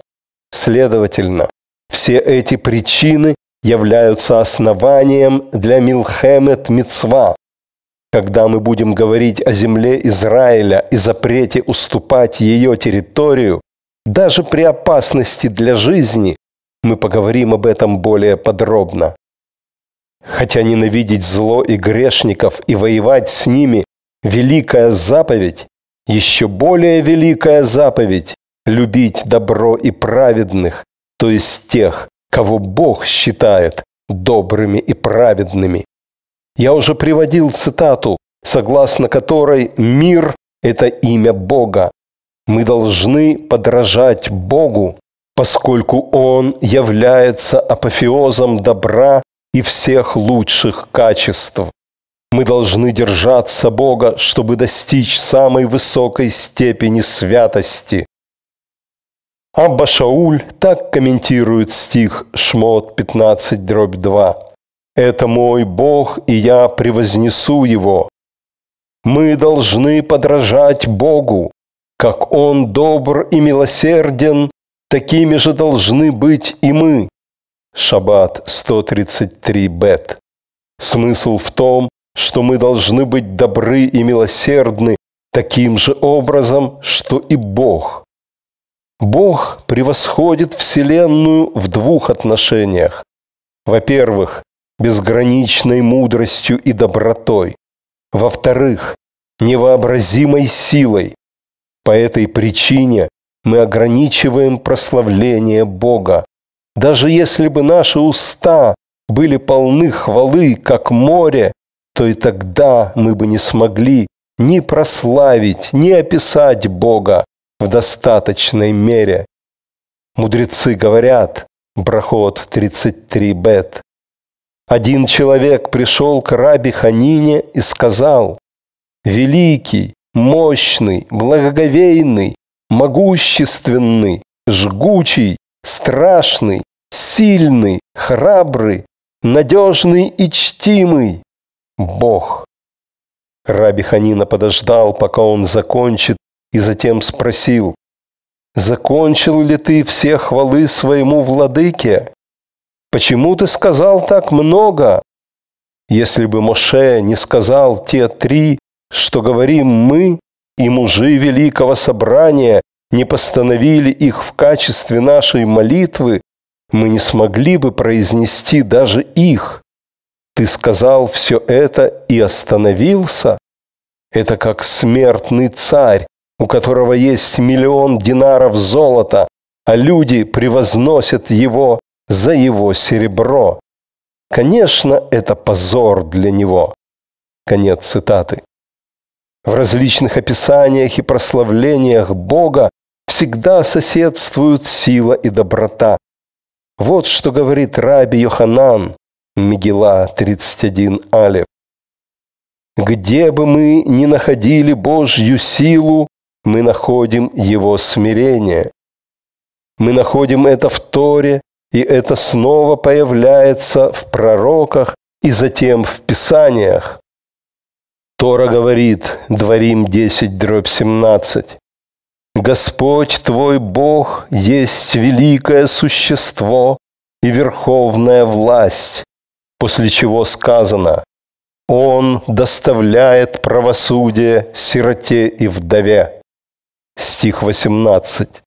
Следовательно, все эти причины являются основанием для Милхемет Мицва, когда мы будем говорить о земле Израиля и запрете уступать ее территорию, даже при опасности для жизни, мы поговорим об этом более подробно. Хотя ненавидеть зло и грешников и воевать с ними – великая заповедь, еще более великая заповедь – любить добро и праведных, то есть тех, кого Бог считает добрыми и праведными, я уже приводил цитату, согласно которой «мир – это имя Бога». Мы должны подражать Богу, поскольку Он является апофеозом добра и всех лучших качеств. Мы должны держаться Бога, чтобы достичь самой высокой степени святости. Абба Шауль так комментирует стих Шмот 15, дробь 2. «Это мой Бог, и я превознесу Его». Мы должны подражать Богу. Как Он добр и милосерден, такими же должны быть и мы. Шаббат 133 Бет. Смысл в том, что мы должны быть добры и милосердны таким же образом, что и Бог. Бог превосходит Вселенную в двух отношениях. Во-первых, безграничной мудростью и добротой, во-вторых, невообразимой силой. По этой причине мы ограничиваем прославление Бога. Даже если бы наши уста были полны хвалы, как море, то и тогда мы бы не смогли ни прославить, ни описать Бога в достаточной мере. Мудрецы говорят, Брахот 33 бет, один человек пришел к рабе Ханине и сказал, «Великий, мощный, благоговейный, могущественный, жгучий, страшный, сильный, храбрый, надежный и чтимый Бог». Раби Ханина подождал, пока он закончит, и затем спросил, «Закончил ли ты все хвалы своему владыке?» Почему ты сказал так много? Если бы Моше не сказал те три, что говорим мы, и мужи Великого Собрания не постановили их в качестве нашей молитвы, мы не смогли бы произнести даже их. Ты сказал все это и остановился? Это как смертный царь, у которого есть миллион динаров золота, а люди превозносят его за его серебро. Конечно, это позор для него. Конец цитаты. В различных описаниях и прославлениях Бога всегда соседствуют сила и доброта. Вот что говорит раби Йоханан, Мегила 31 Алев. «Где бы мы ни находили Божью силу, мы находим Его смирение. Мы находим это в Торе, и это снова появляется в пророках и затем в Писаниях. Тора говорит, Дворим 10, дробь 17. «Господь твой Бог есть великое существо и верховная власть», после чего сказано, «Он доставляет правосудие сироте и вдове». Стих 18.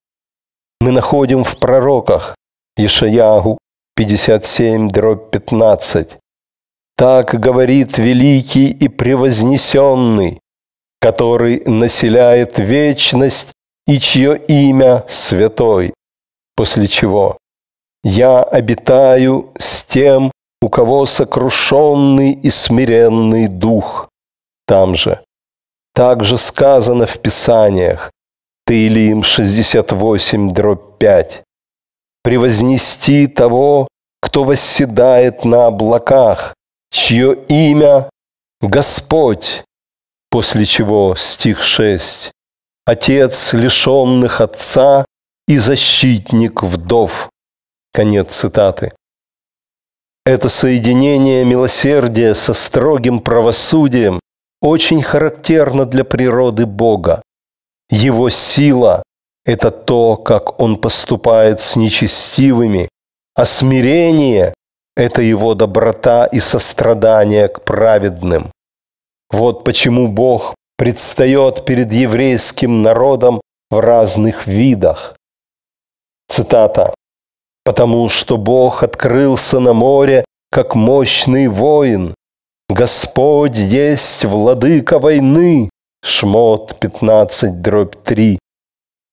Мы находим в пророках Ишаягу 57, дробь 15. Так говорит великий и превознесенный, который населяет вечность и чье имя святой. После чего я обитаю с тем, у кого сокрушенный и смиренный дух. Там же. Также сказано в Писаниях, Таилим 68, дробь 5 превознести того, кто восседает на облаках, чье имя – Господь, после чего стих 6 – Отец лишенных Отца и защитник вдов. Конец цитаты. Это соединение милосердия со строгим правосудием очень характерно для природы Бога. Его сила это то, как он поступает с нечестивыми, а смирение – это его доброта и сострадание к праведным. Вот почему Бог предстает перед еврейским народом в разных видах. Цитата. «Потому что Бог открылся на море, как мощный воин. Господь есть владыка войны». Шмот 15, дробь 3.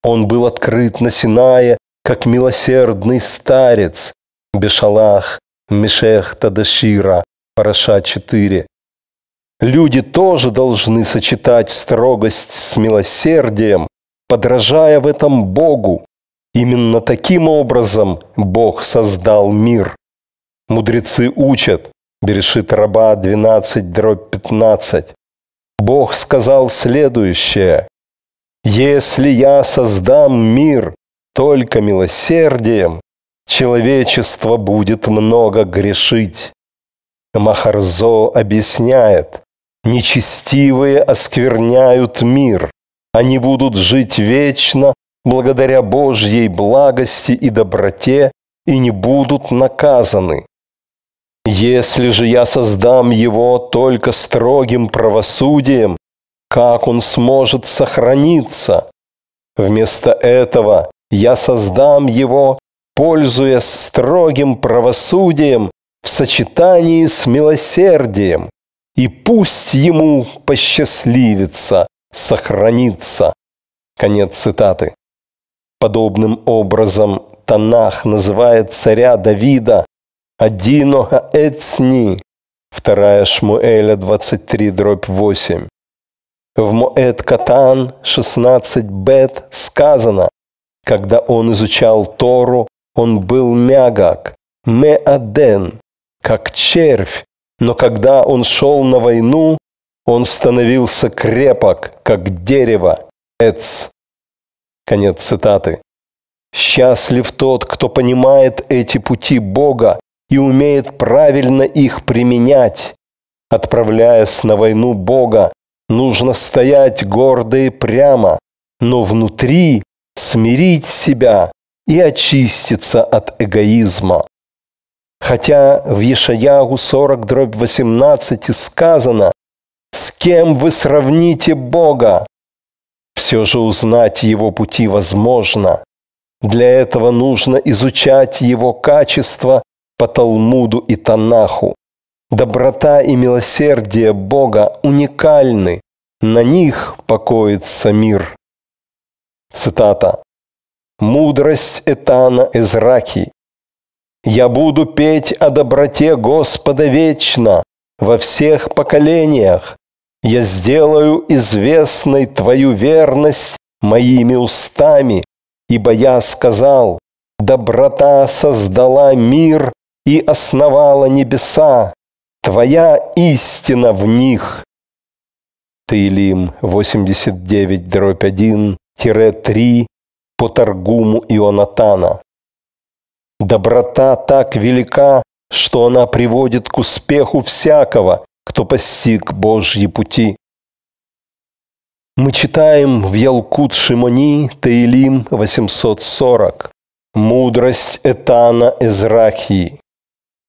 Он был открыт на Синае, как милосердный старец. Бешалах, Мишех Тадашира, Параша 4. Люди тоже должны сочетать строгость с милосердием, подражая в этом Богу. Именно таким образом Бог создал мир. Мудрецы учат, Берешит раба 12, дробь 15. Бог сказал следующее. Если я создам мир только милосердием, человечество будет много грешить. Махарзо объясняет, нечестивые оскверняют мир, они будут жить вечно благодаря Божьей благости и доброте и не будут наказаны. Если же я создам его только строгим правосудием, как он сможет сохраниться? Вместо этого я создам его, пользуясь строгим правосудием в сочетании с милосердием, и пусть ему посчастливится сохраниться. Конец цитаты. Подобным образом Танах называет царя Давида Адиноха Эцни, 2 Шмуэля 23, дробь 8. В Моэт Катан 16 Бет сказано, когда он изучал Тору, он был мягок, меаден, как червь, но когда он шел на войну, он становился крепок, как дерево. Эц. Конец цитаты. Счастлив тот, кто понимает эти пути Бога и умеет правильно их применять, отправляясь на войну Бога, Нужно стоять гордо и прямо, но внутри смирить себя и очиститься от эгоизма. Хотя в Ешаягу 40 дробь 18 сказано «С кем вы сравните Бога?» Все же узнать Его пути возможно. Для этого нужно изучать Его качества по Талмуду и Танаху. Доброта и милосердие Бога уникальны, на них покоится мир. Цитата. Мудрость Этана Эзраки. «Я буду петь о доброте Господа вечно, во всех поколениях. Я сделаю известной Твою верность моими устами, ибо я сказал, доброта создала мир и основала небеса. Твоя истина в них. Тейлим 89 дробь 1 3 по торгуму Ионатана. Доброта так велика, что она приводит к успеху всякого, кто постиг Божьи пути. Мы читаем в Ялкут Шимони Таилим 840. Мудрость Этана Эзрахии.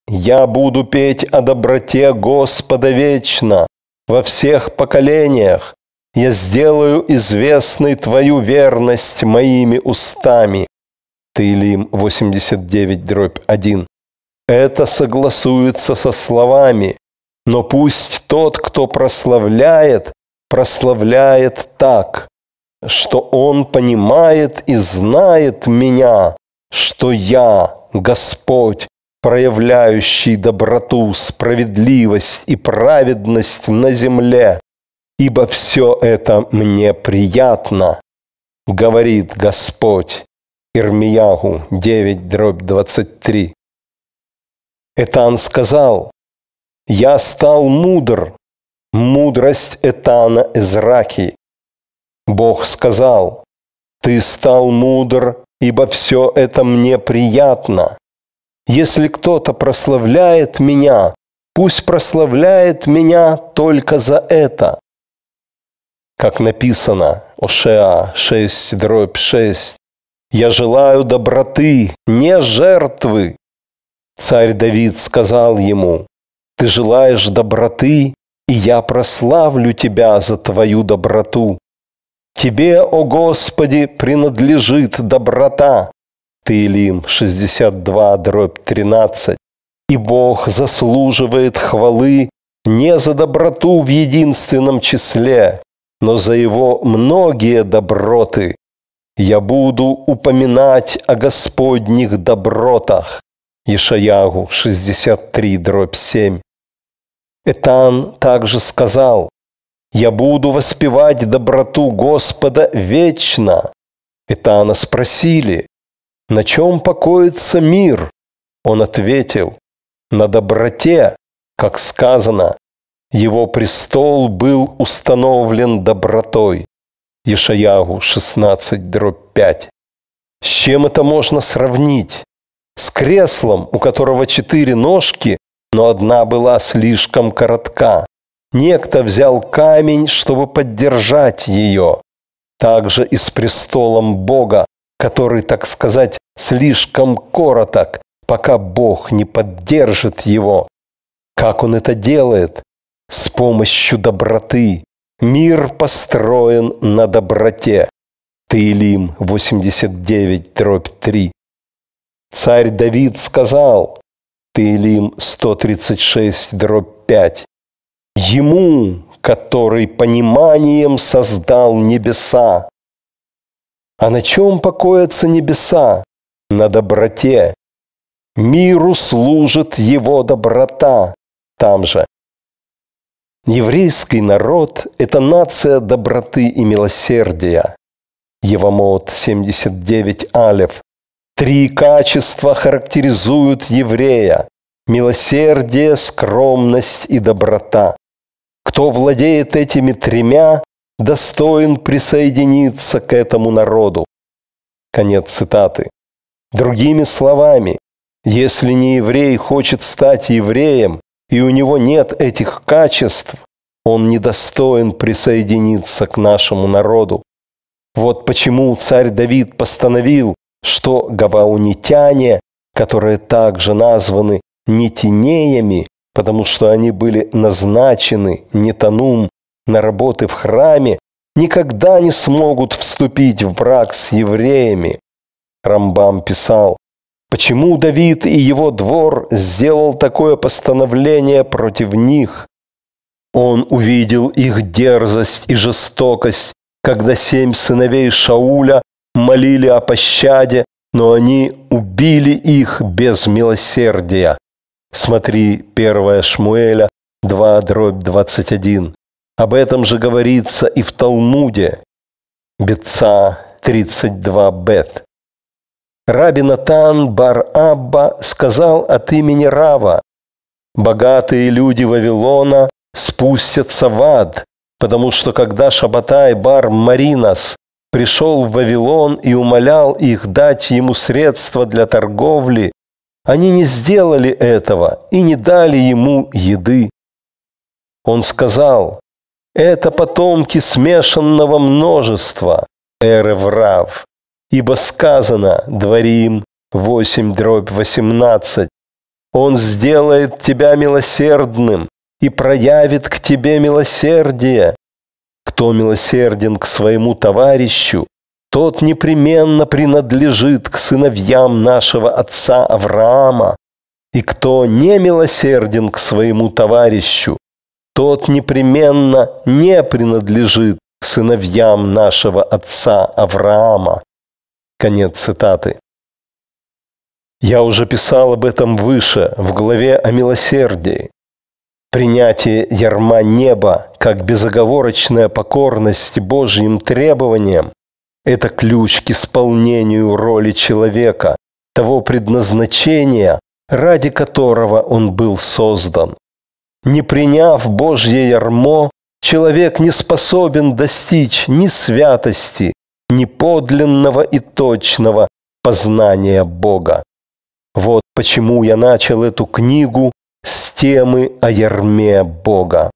Я буду петь о доброте Господа вечно, во всех поколениях. Я сделаю известной Твою верность моими устами. Таилим 89, дробь 1. Это согласуется со словами, но пусть тот, кто прославляет, прославляет так, что он понимает и знает меня, что я, Господь, проявляющий доброту, справедливость и праведность на земле, ибо все это мне приятно, говорит Господь. Ирмиягу 9, дробь 23. Этан сказал, «Я стал мудр, мудрость Этана Израки». Бог сказал, «Ты стал мудр, ибо все это мне приятно». Если кто-то прославляет меня, пусть прославляет меня только за это. Как написано, Ошеа 6, дробь 6, «Я желаю доброты, не жертвы». Царь Давид сказал ему, «Ты желаешь доброты, и я прославлю тебя за твою доброту. Тебе, о Господи, принадлежит доброта, тылим 62, дробь 13. «И Бог заслуживает хвалы не за доброту в единственном числе, но за его многие доброты. Я буду упоминать о Господних добротах». Ишаягу 63, дробь 7. Этан также сказал, «Я буду воспевать доброту Господа вечно». Этана спросили, на чем покоится мир? Он ответил, на доброте, как сказано, его престол был установлен добротой. Ешаягу 16, дробь 5. С чем это можно сравнить? С креслом, у которого четыре ножки, но одна была слишком коротка. Некто взял камень, чтобы поддержать ее. Также и с престолом Бога который, так сказать, слишком короток, пока Бог не поддержит его. Как он это делает? С помощью доброты. Мир построен на доброте. Таилим 89, дробь 3. Царь Давид сказал, Таилим 136, дробь 5. Ему, который пониманием создал небеса, а на чем покоятся небеса? На доброте. Миру служит его доброта. Там же. Еврейский народ – это нация доброты и милосердия. Евамот 79 Алев. Три качества характеризуют еврея – милосердие, скромность и доброта. Кто владеет этими тремя, достоин присоединиться к этому народу. Конец цитаты. Другими словами, если не еврей хочет стать евреем, и у него нет этих качеств, он недостоин присоединиться к нашему народу. Вот почему царь Давид постановил, что гаваунитяне, которые также названы нетинеями, потому что они были назначены нетанум на работы в храме, никогда не смогут вступить в брак с евреями. Рамбам писал, почему Давид и его двор сделал такое постановление против них? Он увидел их дерзость и жестокость, когда семь сыновей Шауля молили о пощаде, но они убили их без милосердия. Смотри 1 Шмуэля 2 дробь 21. Об этом же говорится и в Талмуде, Беца 32 Бет. Раби Натан бар Абба сказал от имени Рава, «Богатые люди Вавилона спустятся в ад, потому что когда Шабатай бар Маринас пришел в Вавилон и умолял их дать ему средства для торговли, они не сделали этого и не дали ему еды. Он сказал, это потомки смешанного множества, Эреврав. Ибо сказано, Дворим 8 дробь 18, Он сделает тебя милосердным и проявит к тебе милосердие. Кто милосерден к своему товарищу, тот непременно принадлежит к сыновьям нашего отца Авраама. И кто не милосерден к своему товарищу, тот непременно не принадлежит сыновьям нашего отца Авраама. Конец цитаты. Я уже писал об этом выше, в главе о милосердии. Принятие ярма неба как безоговорочная покорность Божьим требованиям – это ключ к исполнению роли человека, того предназначения, ради которого он был создан. Не приняв Божье ярмо, человек не способен достичь ни святости, ни подлинного и точного познания Бога. Вот почему я начал эту книгу с темы о ярме Бога.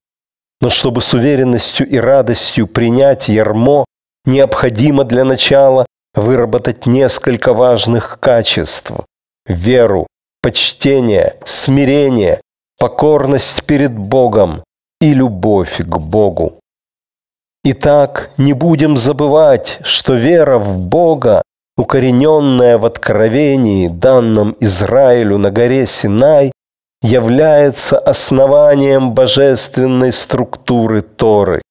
Но чтобы с уверенностью и радостью принять ярмо, необходимо для начала выработать несколько важных качеств – веру, почтение, смирение, покорность перед Богом и любовь к Богу. Итак, не будем забывать, что вера в Бога, укорененная в откровении, данном Израилю на горе Синай, является основанием божественной структуры Торы.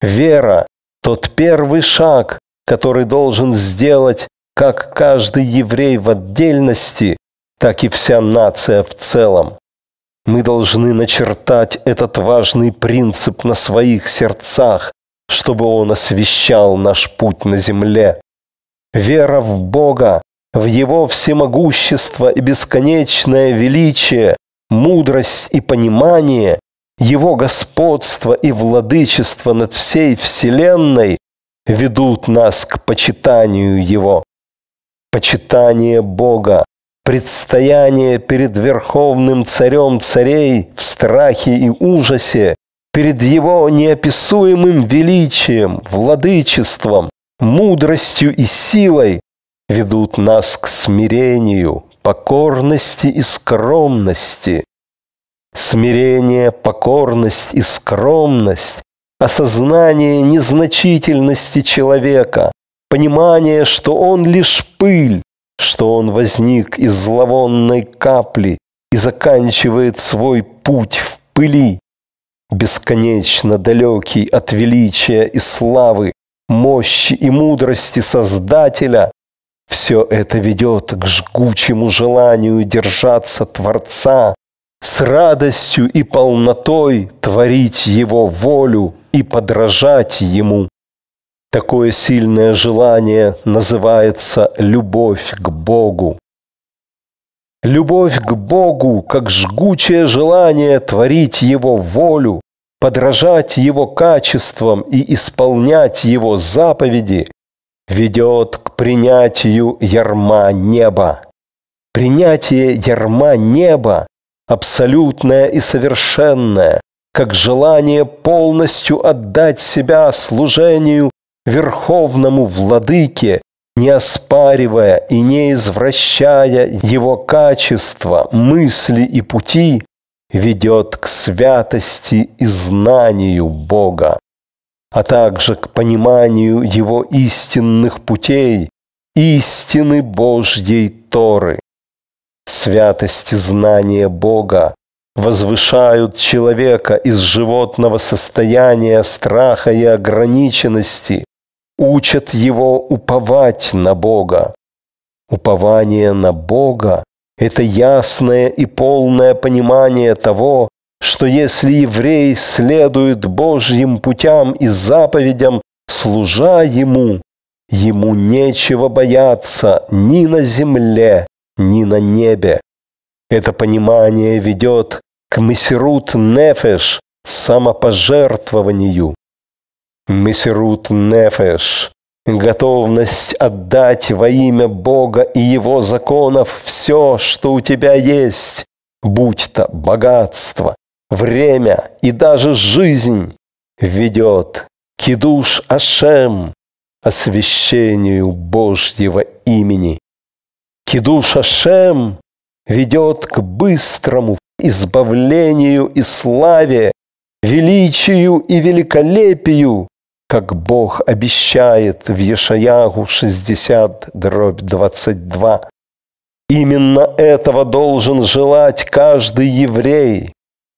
Вера – тот первый шаг, который должен сделать как каждый еврей в отдельности, так и вся нация в целом. Мы должны начертать этот важный принцип на своих сердцах, чтобы он освещал наш путь на земле. Вера в Бога, в Его всемогущество и бесконечное величие, мудрость и понимание, Его господство и владычество над всей Вселенной ведут нас к почитанию Его. Почитание Бога предстояние перед верховным царем царей в страхе и ужасе, перед его неописуемым величием, владычеством, мудростью и силой, ведут нас к смирению, покорности и скромности. Смирение, покорность и скромность, осознание незначительности человека, понимание, что он лишь пыль, что он возник из зловонной капли и заканчивает свой путь в пыли, бесконечно далекий от величия и славы, мощи и мудрости Создателя, все это ведет к жгучему желанию держаться Творца, с радостью и полнотой творить Его волю и подражать Ему. Такое сильное желание называется любовь к Богу. Любовь к Богу, как жгучее желание творить Его волю, подражать Его качествам и исполнять Его заповеди, ведет к принятию ярма неба. Принятие ярма неба – абсолютное и совершенное, как желание полностью отдать себя служению верховному владыке, не оспаривая и не извращая его качества, мысли и пути, ведет к святости и знанию Бога, а также к пониманию его истинных путей, истины Божьей Торы. Святость знания Бога возвышают человека из животного состояния страха и ограниченности учат его уповать на Бога. Упование на Бога – это ясное и полное понимание того, что если еврей следует Божьим путям и заповедям, служа Ему, ему нечего бояться ни на земле, ни на небе. Это понимание ведет к мессерут нефеш, самопожертвованию, Месерут Нефеш, готовность отдать во имя Бога и Его законов все, что у тебя есть, будь то богатство, время и даже жизнь, ведет Кидуш Ашем, освящению Божьего имени. Кидуш Ашем ведет к быстрому избавлению и славе, величию и великолепию, как Бог обещает в Ешаягу 60 дробь 22. Именно этого должен желать каждый еврей.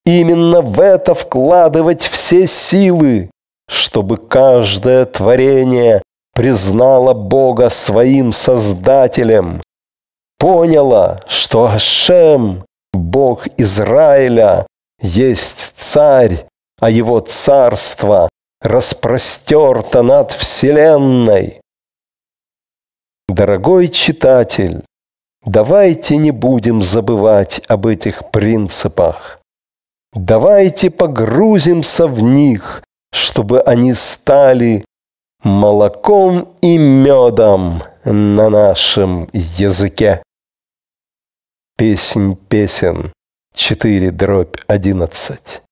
Именно в это вкладывать все силы, чтобы каждое творение признало Бога своим Создателем, поняло, что Ашем, Бог Израиля, есть Царь, а Его Царство распростерта над Вселенной. Дорогой читатель, давайте не будем забывать об этих принципах. Давайте погрузимся в них, чтобы они стали молоком и медом на нашем языке. Песнь песен 4 дробь 11